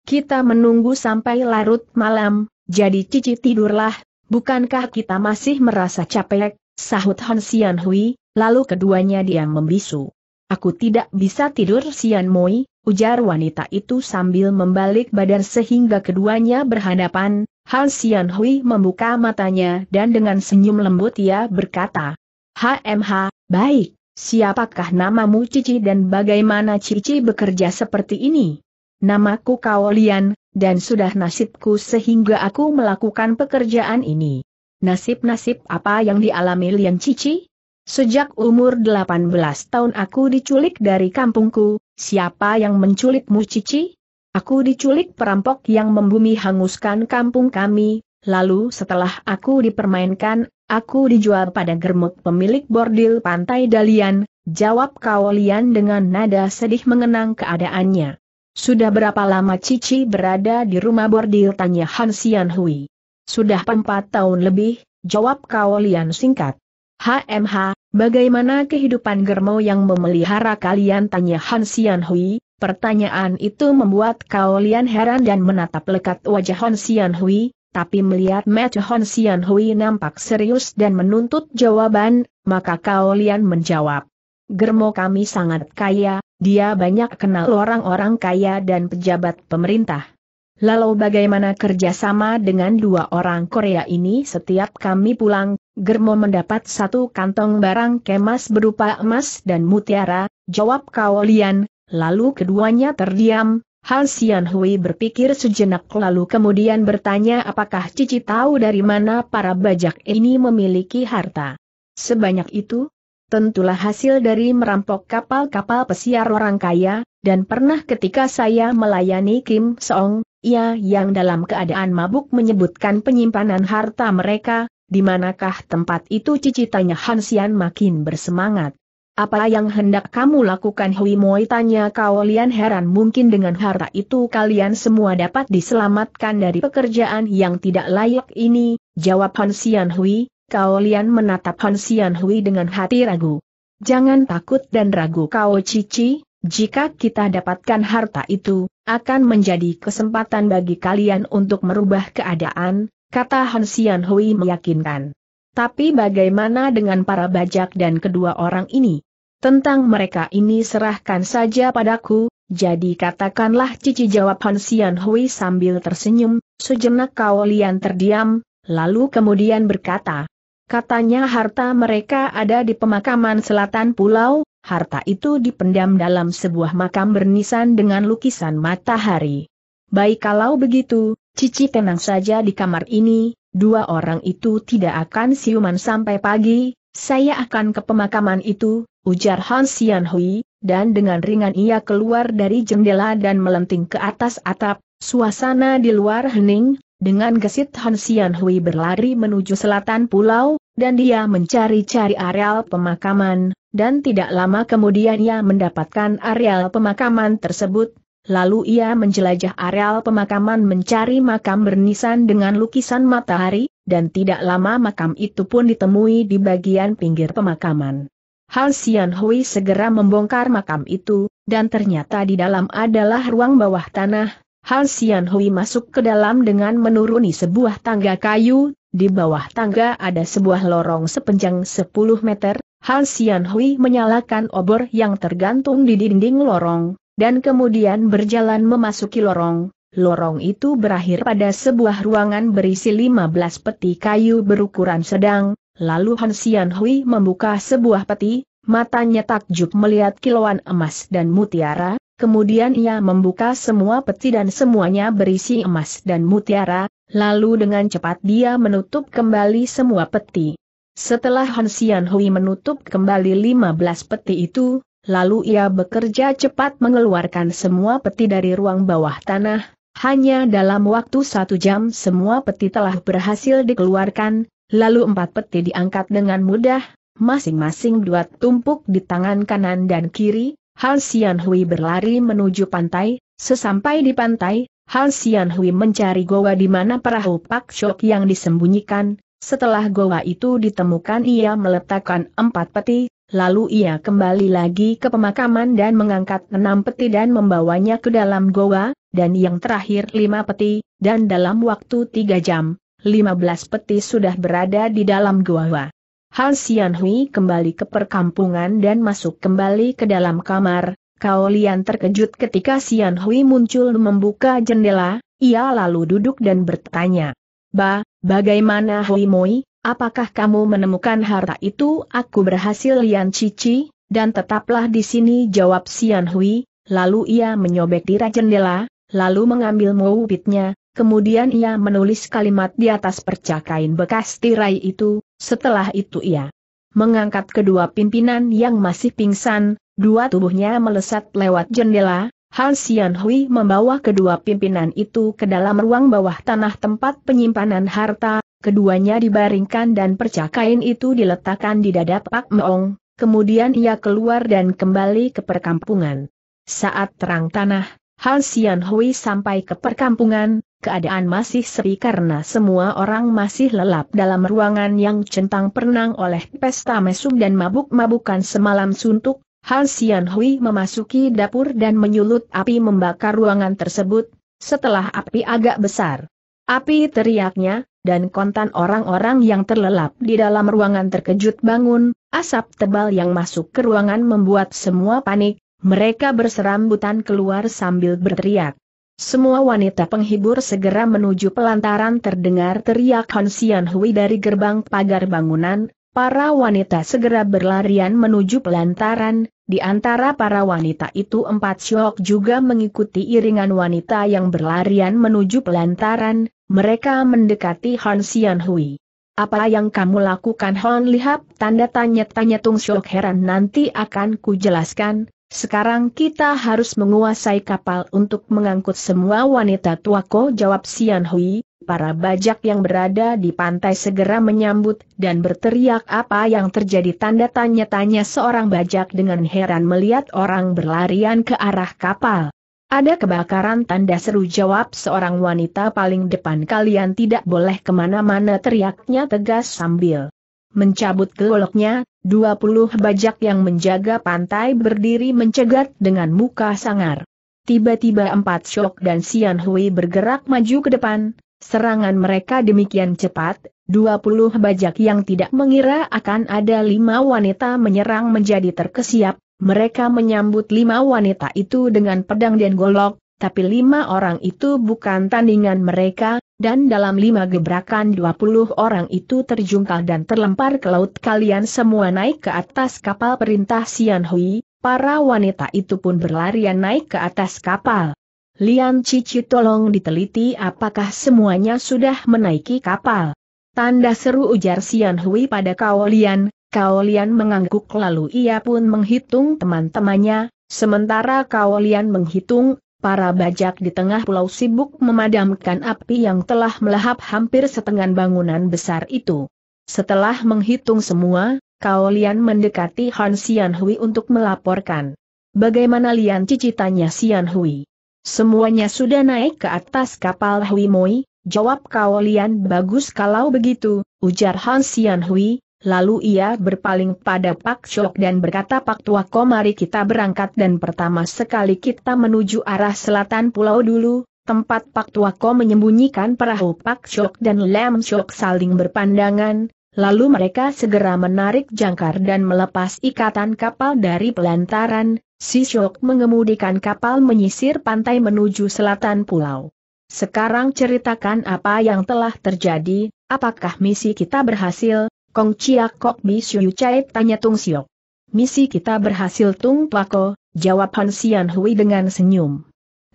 Kita menunggu sampai larut malam, jadi cici tidurlah, bukankah kita masih merasa capek, sahut Hon Sian Hui, lalu keduanya diam membisu. Aku tidak bisa tidur Sian Moi, ujar wanita itu sambil membalik badan sehingga keduanya berhadapan, Han Sian Hui membuka matanya dan dengan senyum lembut ia berkata, HMH, baik, siapakah namamu Cici dan bagaimana Cici bekerja seperti ini? Namaku Kaolian, dan sudah nasibku sehingga aku melakukan pekerjaan ini. Nasib-nasib apa yang dialami Lian Cici? Sejak umur 18 tahun aku diculik dari kampungku, siapa yang menculikmu Cici? Aku diculik perampok yang membumi hanguskan kampung kami, lalu setelah aku dipermainkan, aku dijual pada germuk pemilik bordil pantai Dalian, jawab Kaolian dengan nada sedih mengenang keadaannya. Sudah berapa lama Cici berada di rumah bordil tanya Hansian Hui. Sudah empat tahun lebih, jawab Kaolian singkat. HMH, bagaimana kehidupan germo yang memelihara kalian? Tanya Han Xian Hui, pertanyaan itu membuat Kao Lian heran dan menatap lekat wajah Han Xian Hui, tapi melihat mata Han Xian Hui nampak serius dan menuntut jawaban, maka Kao Lian menjawab. Germo kami sangat kaya, dia banyak kenal orang-orang kaya dan pejabat pemerintah. Lalu bagaimana kerjasama dengan dua orang Korea ini setiap kami pulang, Germo mendapat satu kantong barang kemas berupa emas dan mutiara, jawab Kaolian, lalu keduanya terdiam, Han Sian Hui berpikir sejenak lalu kemudian bertanya apakah Cici tahu dari mana para bajak ini memiliki harta. Sebanyak itu? Tentulah hasil dari merampok kapal-kapal pesiar orang kaya, dan pernah ketika saya melayani Kim Seong, ia yang dalam keadaan mabuk menyebutkan penyimpanan harta mereka, di manakah tempat itu cicitanya Hansian makin bersemangat. Apa yang hendak kamu lakukan Hui Moi tanya kawalian heran mungkin dengan harta itu kalian semua dapat diselamatkan dari pekerjaan yang tidak layak ini, jawab Hansian Hui, Kau Lian menatap Hon Xian Hui dengan hati ragu. Jangan takut dan ragu kau Cici, jika kita dapatkan harta itu, akan menjadi kesempatan bagi kalian untuk merubah keadaan, kata Hon Xian Hui meyakinkan. Tapi bagaimana dengan para bajak dan kedua orang ini? Tentang mereka ini serahkan saja padaku, jadi katakanlah Cici jawab Han Xian Hui sambil tersenyum, sejenak kau lian terdiam, lalu kemudian berkata, Katanya harta mereka ada di pemakaman selatan pulau, harta itu dipendam dalam sebuah makam bernisan dengan lukisan matahari. Baik kalau begitu, Cici tenang saja di kamar ini, dua orang itu tidak akan siuman sampai pagi, saya akan ke pemakaman itu, ujar Han Xianhui, Hui, dan dengan ringan ia keluar dari jendela dan melenting ke atas atap, suasana di luar hening, dengan gesit Han Xian Hui berlari menuju selatan pulau, dan dia mencari-cari areal pemakaman, dan tidak lama kemudian ia mendapatkan areal pemakaman tersebut, lalu ia menjelajah areal pemakaman mencari makam bernisan dengan lukisan matahari, dan tidak lama makam itu pun ditemui di bagian pinggir pemakaman. Han Xian Hui segera membongkar makam itu, dan ternyata di dalam adalah ruang bawah tanah, Han Xian Hui masuk ke dalam dengan menuruni sebuah tangga kayu, di bawah tangga ada sebuah lorong sepanjang 10 meter, Han Xian Hui menyalakan obor yang tergantung di dinding lorong, dan kemudian berjalan memasuki lorong. Lorong itu berakhir pada sebuah ruangan berisi 15 peti kayu berukuran sedang, lalu Han Xian Hui membuka sebuah peti, matanya takjub melihat kilauan emas dan mutiara, Kemudian ia membuka semua peti dan semuanya berisi emas dan mutiara, lalu dengan cepat dia menutup kembali semua peti. Setelah Han Hui menutup kembali 15 peti itu, lalu ia bekerja cepat mengeluarkan semua peti dari ruang bawah tanah, hanya dalam waktu satu jam semua peti telah berhasil dikeluarkan, lalu empat peti diangkat dengan mudah, masing-masing dua tumpuk di tangan kanan dan kiri, Hal Sian Hui berlari menuju pantai, sesampai di pantai, Hal Sian Hui mencari goa di mana perahu Pak Shok yang disembunyikan, setelah goa itu ditemukan ia meletakkan empat peti, lalu ia kembali lagi ke pemakaman dan mengangkat enam peti dan membawanya ke dalam goa, dan yang terakhir lima peti, dan dalam waktu tiga jam, lima belas peti sudah berada di dalam goa. Han Sian Hui kembali ke perkampungan dan masuk kembali ke dalam kamar. Kao Lian terkejut ketika Sian Hui muncul membuka jendela, ia lalu duduk dan bertanya. Ba, bagaimana Hui Moi, apakah kamu menemukan harta itu? Aku berhasil Lian Cici, dan tetaplah di sini jawab Sian Hui, lalu ia menyobek tirai jendela, lalu mengambil moubitnya, kemudian ia menulis kalimat di atas percakain bekas tirai itu, setelah itu ia mengangkat kedua pimpinan yang masih pingsan, dua tubuhnya melesat lewat jendela, Han Sian Hui membawa kedua pimpinan itu ke dalam ruang bawah tanah tempat penyimpanan harta, keduanya dibaringkan dan percakain itu diletakkan di dada Pak Meong, kemudian ia keluar dan kembali ke perkampungan. Saat terang tanah, Han Sian Hui sampai ke perkampungan, keadaan masih sepi karena semua orang masih lelap dalam ruangan yang centang perenang oleh pesta mesum dan mabuk-mabukan semalam suntuk, Han Xian Hui memasuki dapur dan menyulut api membakar ruangan tersebut, setelah api agak besar. Api teriaknya, dan kontan orang-orang yang terlelap di dalam ruangan terkejut bangun, asap tebal yang masuk ke ruangan membuat semua panik, mereka berserambutan keluar sambil berteriak. Semua wanita penghibur segera menuju pelantaran terdengar teriak Han Xian Hui dari gerbang pagar bangunan, para wanita segera berlarian menuju pelantaran, di antara para wanita itu empat syok juga mengikuti iringan wanita yang berlarian menuju pelantaran, mereka mendekati Han Xian Hui. Apa yang kamu lakukan Hon Lihap? Tanda tanya-tanya Tung Syok heran nanti akan kujelaskan, sekarang kita harus menguasai kapal untuk mengangkut semua wanita tua. Ko jawab Sian Hui, para bajak yang berada di pantai segera menyambut dan berteriak apa yang terjadi tanda tanya-tanya seorang bajak dengan heran melihat orang berlarian ke arah kapal. Ada kebakaran tanda seru jawab seorang wanita paling depan kalian tidak boleh kemana-mana teriaknya tegas sambil mencabut goloknya, Puluh bajak yang menjaga pantai berdiri mencegat dengan muka sangar. Tiba-tiba empat Syok dan Sian Hui bergerak maju ke depan, serangan mereka demikian cepat, dua puluh bajak yang tidak mengira akan ada lima wanita menyerang menjadi terkesiap, mereka menyambut lima wanita itu dengan pedang dan golok, tapi lima orang itu bukan tandingan mereka, dan dalam lima gebrakan 20 orang itu terjungkal dan terlempar ke laut kalian semua naik ke atas kapal perintah Sian Hui, para wanita itu pun berlarian naik ke atas kapal. Lian Cici tolong diteliti apakah semuanya sudah menaiki kapal. Tanda seru ujar Sian Hui pada Kao Lian, Kao Lian mengangguk lalu ia pun menghitung teman-temannya, sementara Kao Lian menghitung para bajak di tengah pulau sibuk memadamkan api yang telah melahap hampir setengah bangunan besar itu. Setelah menghitung semua, Kao Lian mendekati Han Xianhui Hui untuk melaporkan. Bagaimana Lian Cici tanya Hui? Semuanya sudah naik ke atas kapal Hui Moi, jawab Kao Lian bagus kalau begitu, ujar Han Xianhui. Hui, Lalu ia berpaling pada Pak Chok dan berkata Pak Tua mari kita berangkat dan pertama sekali kita menuju arah selatan pulau dulu, tempat Pak tua ko menyembunyikan perahu Pak Chok dan Lam Chok saling berpandangan, lalu mereka segera menarik jangkar dan melepas ikatan kapal dari pelantaran, si Chok mengemudikan kapal menyisir pantai menuju selatan pulau. Sekarang ceritakan apa yang telah terjadi, apakah misi kita berhasil, Kong Chia Kok Mi Siu Chai tanya Tung Siok. Misi kita berhasil Tung Plako, jawab Han Sian Hui dengan senyum.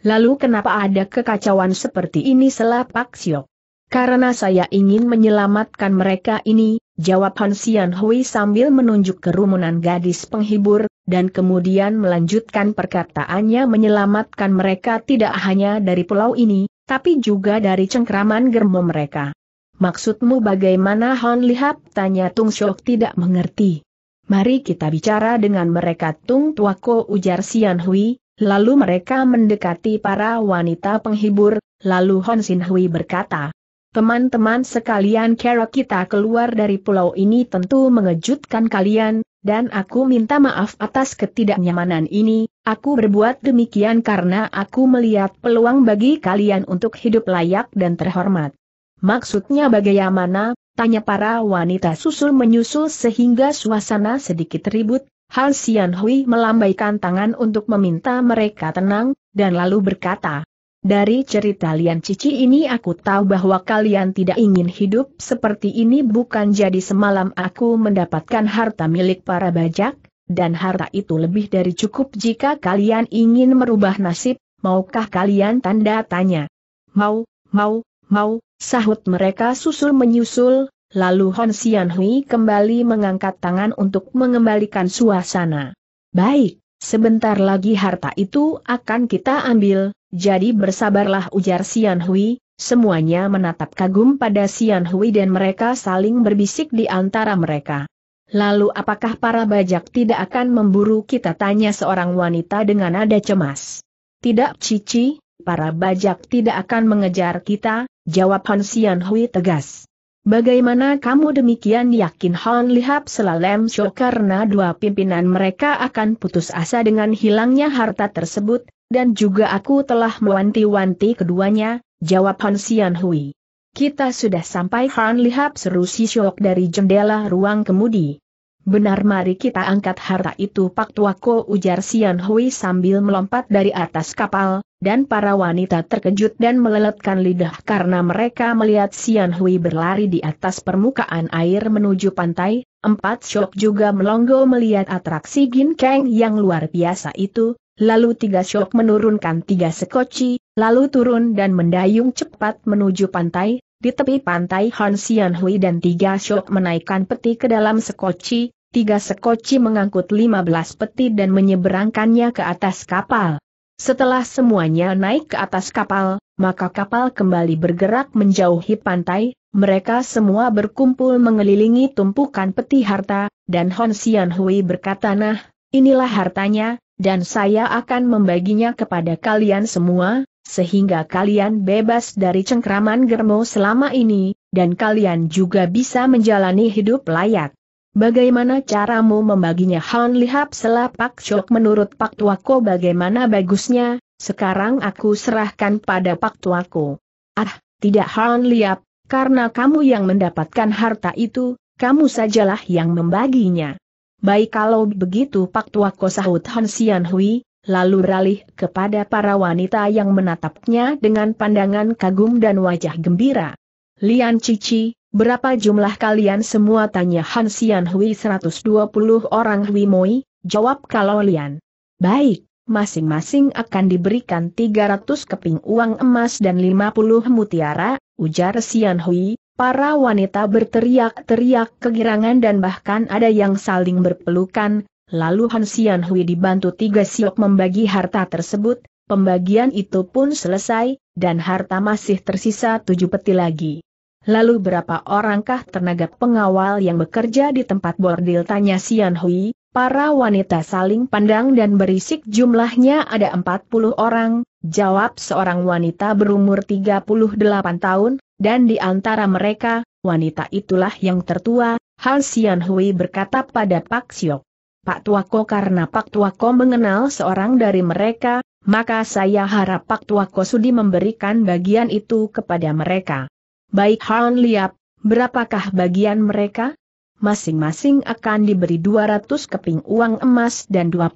Lalu kenapa ada kekacauan seperti ini selapak Siok? Karena saya ingin menyelamatkan mereka ini, jawab Han Sian Hui sambil menunjuk kerumunan gadis penghibur, dan kemudian melanjutkan perkataannya menyelamatkan mereka tidak hanya dari pulau ini, tapi juga dari cengkraman germo mereka. Maksudmu bagaimana Hon Lihap? Tanya Tung Shok tidak mengerti. Mari kita bicara dengan mereka Tung Tuako ujar Sian Hui, lalu mereka mendekati para wanita penghibur, lalu Hon Sin Hui berkata. Teman-teman sekalian cara kita keluar dari pulau ini tentu mengejutkan kalian, dan aku minta maaf atas ketidaknyamanan ini, aku berbuat demikian karena aku melihat peluang bagi kalian untuk hidup layak dan terhormat. Maksudnya bagaimana, tanya para wanita susul menyusul sehingga suasana sedikit ribut, Han Xian Hui melambaikan tangan untuk meminta mereka tenang, dan lalu berkata, dari cerita Lian Cici ini aku tahu bahwa kalian tidak ingin hidup seperti ini bukan jadi semalam aku mendapatkan harta milik para bajak, dan harta itu lebih dari cukup jika kalian ingin merubah nasib, maukah kalian tanda tanya? Mau, mau, mau, Sahut mereka susul menyusul, lalu Hon Sian Hui kembali mengangkat tangan untuk mengembalikan suasana. Baik, sebentar lagi harta itu akan kita ambil, jadi bersabarlah ujar Sian Hui, semuanya menatap kagum pada Sian Hui dan mereka saling berbisik di antara mereka. Lalu apakah para bajak tidak akan memburu kita tanya seorang wanita dengan nada cemas. Tidak Cici, para bajak tidak akan mengejar kita, Jawab Han Sian Hui tegas. Bagaimana kamu demikian yakin Han Lihap selalem syok karena dua pimpinan mereka akan putus asa dengan hilangnya harta tersebut, dan juga aku telah mewanti-wanti keduanya, jawab Han Sian Hui. Kita sudah sampai Han Lihap seru si syok dari jendela ruang kemudi. Benar mari kita angkat harta itu Pak Tua. Ko ujar Sian Hui sambil melompat dari atas kapal, dan para wanita terkejut dan meleletkan lidah karena mereka melihat Sian Hui berlari di atas permukaan air menuju pantai, empat syok juga melonggo melihat atraksi gin ginkeng yang luar biasa itu, lalu tiga syok menurunkan tiga sekoci, lalu turun dan mendayung cepat menuju pantai, di tepi pantai Han Sian Hui dan tiga syok menaikkan peti ke dalam sekoci, tiga sekoci mengangkut lima belas peti dan menyeberangkannya ke atas kapal. Setelah semuanya naik ke atas kapal, maka kapal kembali bergerak menjauhi pantai, mereka semua berkumpul mengelilingi tumpukan peti harta, dan Hon Sian Hui berkata nah, inilah hartanya, dan saya akan membaginya kepada kalian semua, sehingga kalian bebas dari cengkraman germo selama ini, dan kalian juga bisa menjalani hidup layak. Bagaimana caramu membaginya Han Lihap selapak cok menurut Pak Tuako bagaimana bagusnya, sekarang aku serahkan pada Pak Tuako. Ah, tidak Han Lihap, karena kamu yang mendapatkan harta itu, kamu sajalah yang membaginya. Baik kalau begitu Pak Tuako sahut Han Sian Hui, lalu beralih kepada para wanita yang menatapnya dengan pandangan kagum dan wajah gembira. Lian Cici, Berapa jumlah kalian semua tanya Han Xian Hui 120 orang Hui Moi, jawab kalau Lian. Baik, masing-masing akan diberikan 300 keping uang emas dan 50 mutiara, ujar Xian Hui, para wanita berteriak-teriak kegirangan dan bahkan ada yang saling berpelukan, lalu Han Xian Hui dibantu tiga siok membagi harta tersebut, pembagian itu pun selesai, dan harta masih tersisa tujuh peti lagi. Lalu berapa orangkah tenaga pengawal yang bekerja di tempat bordil tanya Sian Hui, para wanita saling pandang dan berisik jumlahnya ada 40 orang, jawab seorang wanita berumur 38 tahun, dan di antara mereka, wanita itulah yang tertua, Han Sian Hui berkata pada Pak Siok. Pak Tuako karena Pak Tuako mengenal seorang dari mereka, maka saya harap Pak Tuako sudi memberikan bagian itu kepada mereka. Baik Han Liap, berapakah bagian mereka? Masing-masing akan diberi 200 keping uang emas dan 25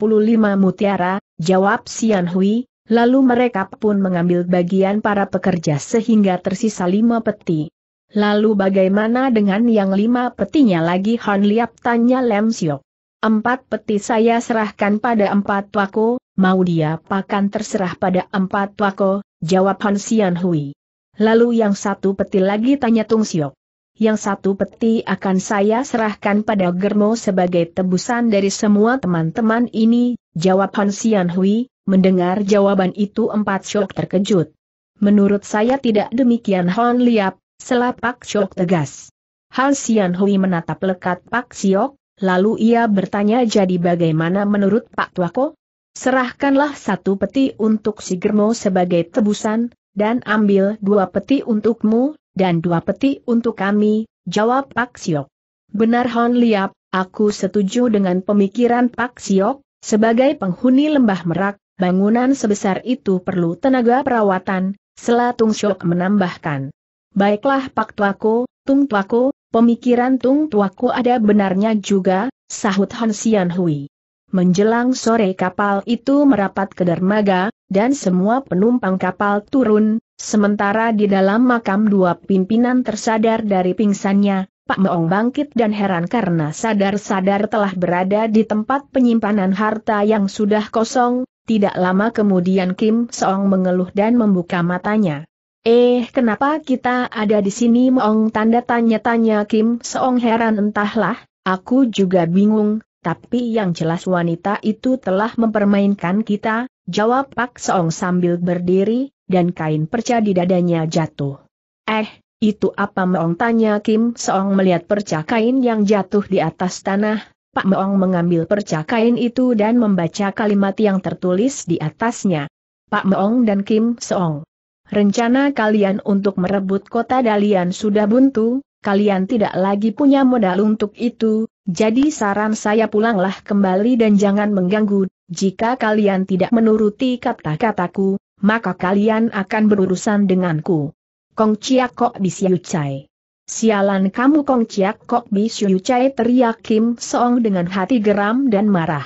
mutiara, jawab Sian Hui, lalu mereka pun mengambil bagian para pekerja sehingga tersisa lima peti. Lalu bagaimana dengan yang lima petinya lagi Han Liap tanya Lem Siok. Empat peti saya serahkan pada empat wako, mau dia pakan terserah pada empat wako, jawab Han Sian Hui. Lalu yang satu peti lagi tanya Tung Siok. Yang satu peti akan saya serahkan pada Germo sebagai tebusan dari semua teman-teman ini, jawab Han Sian Hui, mendengar jawaban itu empat Siok terkejut. Menurut saya tidak demikian Han Liap, selapak Siok tegas. Han Sian Hui menatap lekat Pak Siok, lalu ia bertanya jadi bagaimana menurut Pak Tuako? Serahkanlah satu peti untuk si Germo sebagai tebusan, dan ambil dua peti untukmu, dan dua peti untuk kami, jawab Pak Siok. Benar Hon Liap, aku setuju dengan pemikiran Pak Siok, sebagai penghuni lembah merak, bangunan sebesar itu perlu tenaga perawatan, Selatung Siok menambahkan. Baiklah Pak Tuako, Tung Tuako, pemikiran Tung Tuako ada benarnya juga, sahut Hon Sian Hui. Menjelang sore kapal itu merapat ke dermaga, dan semua penumpang kapal turun, sementara di dalam makam dua pimpinan tersadar dari pingsannya, Pak Meong bangkit dan heran karena sadar-sadar telah berada di tempat penyimpanan harta yang sudah kosong, tidak lama kemudian Kim Seong mengeluh dan membuka matanya. Eh, kenapa kita ada di sini Meong tanda tanya-tanya Kim Seong heran entahlah, aku juga bingung, tapi yang jelas wanita itu telah mempermainkan kita, jawab Pak Seong sambil berdiri, dan kain perca di dadanya jatuh. Eh, itu apa Meong tanya Kim Seong melihat perca kain yang jatuh di atas tanah, Pak Meong mengambil perca kain itu dan membaca kalimat yang tertulis di atasnya. Pak Meong dan Kim Seong. Rencana kalian untuk merebut kota Dalian sudah buntu, kalian tidak lagi punya modal untuk itu, jadi saran saya pulanglah kembali dan jangan mengganggu, jika kalian tidak menuruti kata-kataku, maka kalian akan berurusan denganku. Kong Chia Kok Bisiu Chai. Sialan kamu Kong Chia Kok Bisiu Chai teriak Kim Song dengan hati geram dan marah.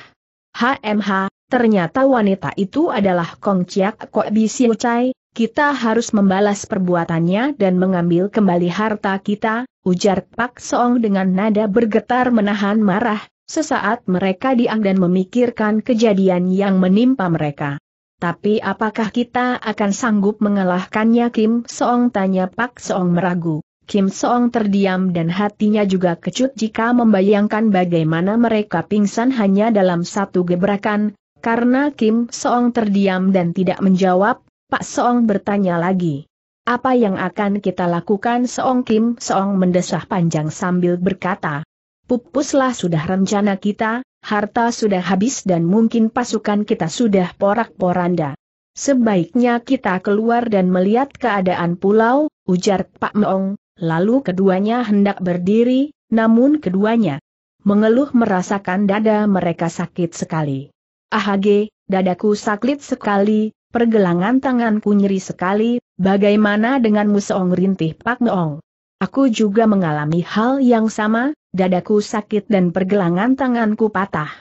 HMH, ternyata wanita itu adalah Kong Chia Kok Bisiu Chai, kita harus membalas perbuatannya dan mengambil kembali harta kita, ujar Pak Soong dengan nada bergetar menahan marah, sesaat mereka diang dan memikirkan kejadian yang menimpa mereka. Tapi apakah kita akan sanggup mengalahkannya Kim Soong tanya Pak Soong meragu. Kim Soong terdiam dan hatinya juga kecut jika membayangkan bagaimana mereka pingsan hanya dalam satu gebrakan, karena Kim Soong terdiam dan tidak menjawab, Pak Soong bertanya lagi. Apa yang akan kita lakukan Seong Kim Seong mendesah panjang sambil berkata. Pupuslah sudah rencana kita, harta sudah habis dan mungkin pasukan kita sudah porak-poranda. Sebaiknya kita keluar dan melihat keadaan pulau, ujar Pak Meong, lalu keduanya hendak berdiri, namun keduanya mengeluh merasakan dada mereka sakit sekali. Ahage, dadaku sakit sekali, pergelangan tanganku nyeri sekali, Bagaimana dengan Musong rintih Pak Meong? Aku juga mengalami hal yang sama, dadaku sakit dan pergelangan tanganku patah.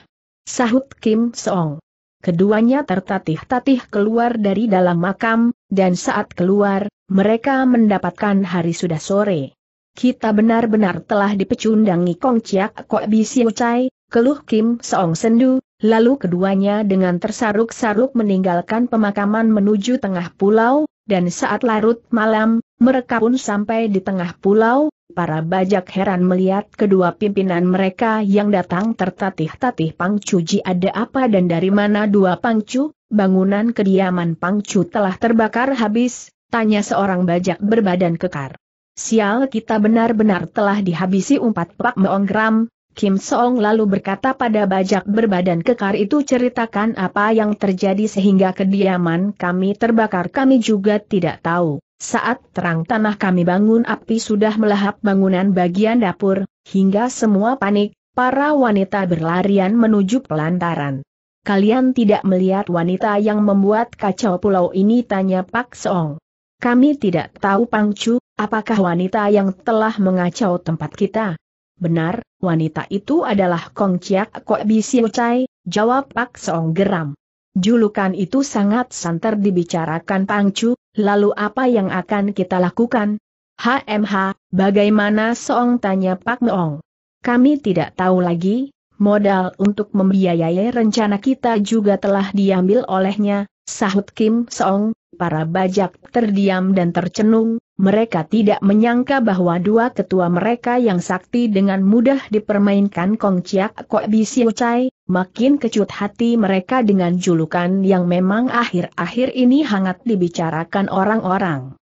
Sahut Kim Seong. Keduanya tertatih-tatih keluar dari dalam makam, dan saat keluar, mereka mendapatkan hari sudah sore. Kita benar-benar telah dipecundangi Kong Chiak Kok Bisiu Chai, keluh Kim Seong sendu, lalu keduanya dengan tersaruk-saruk meninggalkan pemakaman menuju tengah pulau, dan saat larut malam, mereka pun sampai di tengah pulau, para bajak heran melihat kedua pimpinan mereka yang datang tertatih-tatih Pangcuji ada apa dan dari mana dua Pangcu, bangunan kediaman Pangcu telah terbakar habis, tanya seorang bajak berbadan kekar. Sial kita benar-benar telah dihabisi umpat Pak Meonggram, Kim Song lalu berkata pada bajak berbadan kekar itu ceritakan apa yang terjadi sehingga kediaman kami terbakar kami juga tidak tahu. Saat terang tanah kami bangun api sudah melahap bangunan bagian dapur, hingga semua panik, para wanita berlarian menuju pelantaran. Kalian tidak melihat wanita yang membuat kacau pulau ini tanya Pak Song. Kami tidak tahu Pangcu, apakah wanita yang telah mengacau tempat kita? Benar, wanita itu adalah Kong Chiak Kok Bisiu Chai, jawab Pak Song geram. Julukan itu sangat santer dibicarakan Pang Chu. lalu apa yang akan kita lakukan? HMH, bagaimana Song tanya Pak Meong? Kami tidak tahu lagi, modal untuk membiayai rencana kita juga telah diambil olehnya, sahut Kim Song. para bajak terdiam dan tercenung, mereka tidak menyangka bahwa dua ketua mereka yang sakti dengan mudah dipermainkan Kong Chiak Kok Bisiu Chai, makin kecut hati mereka dengan julukan yang memang akhir-akhir ini hangat dibicarakan orang-orang.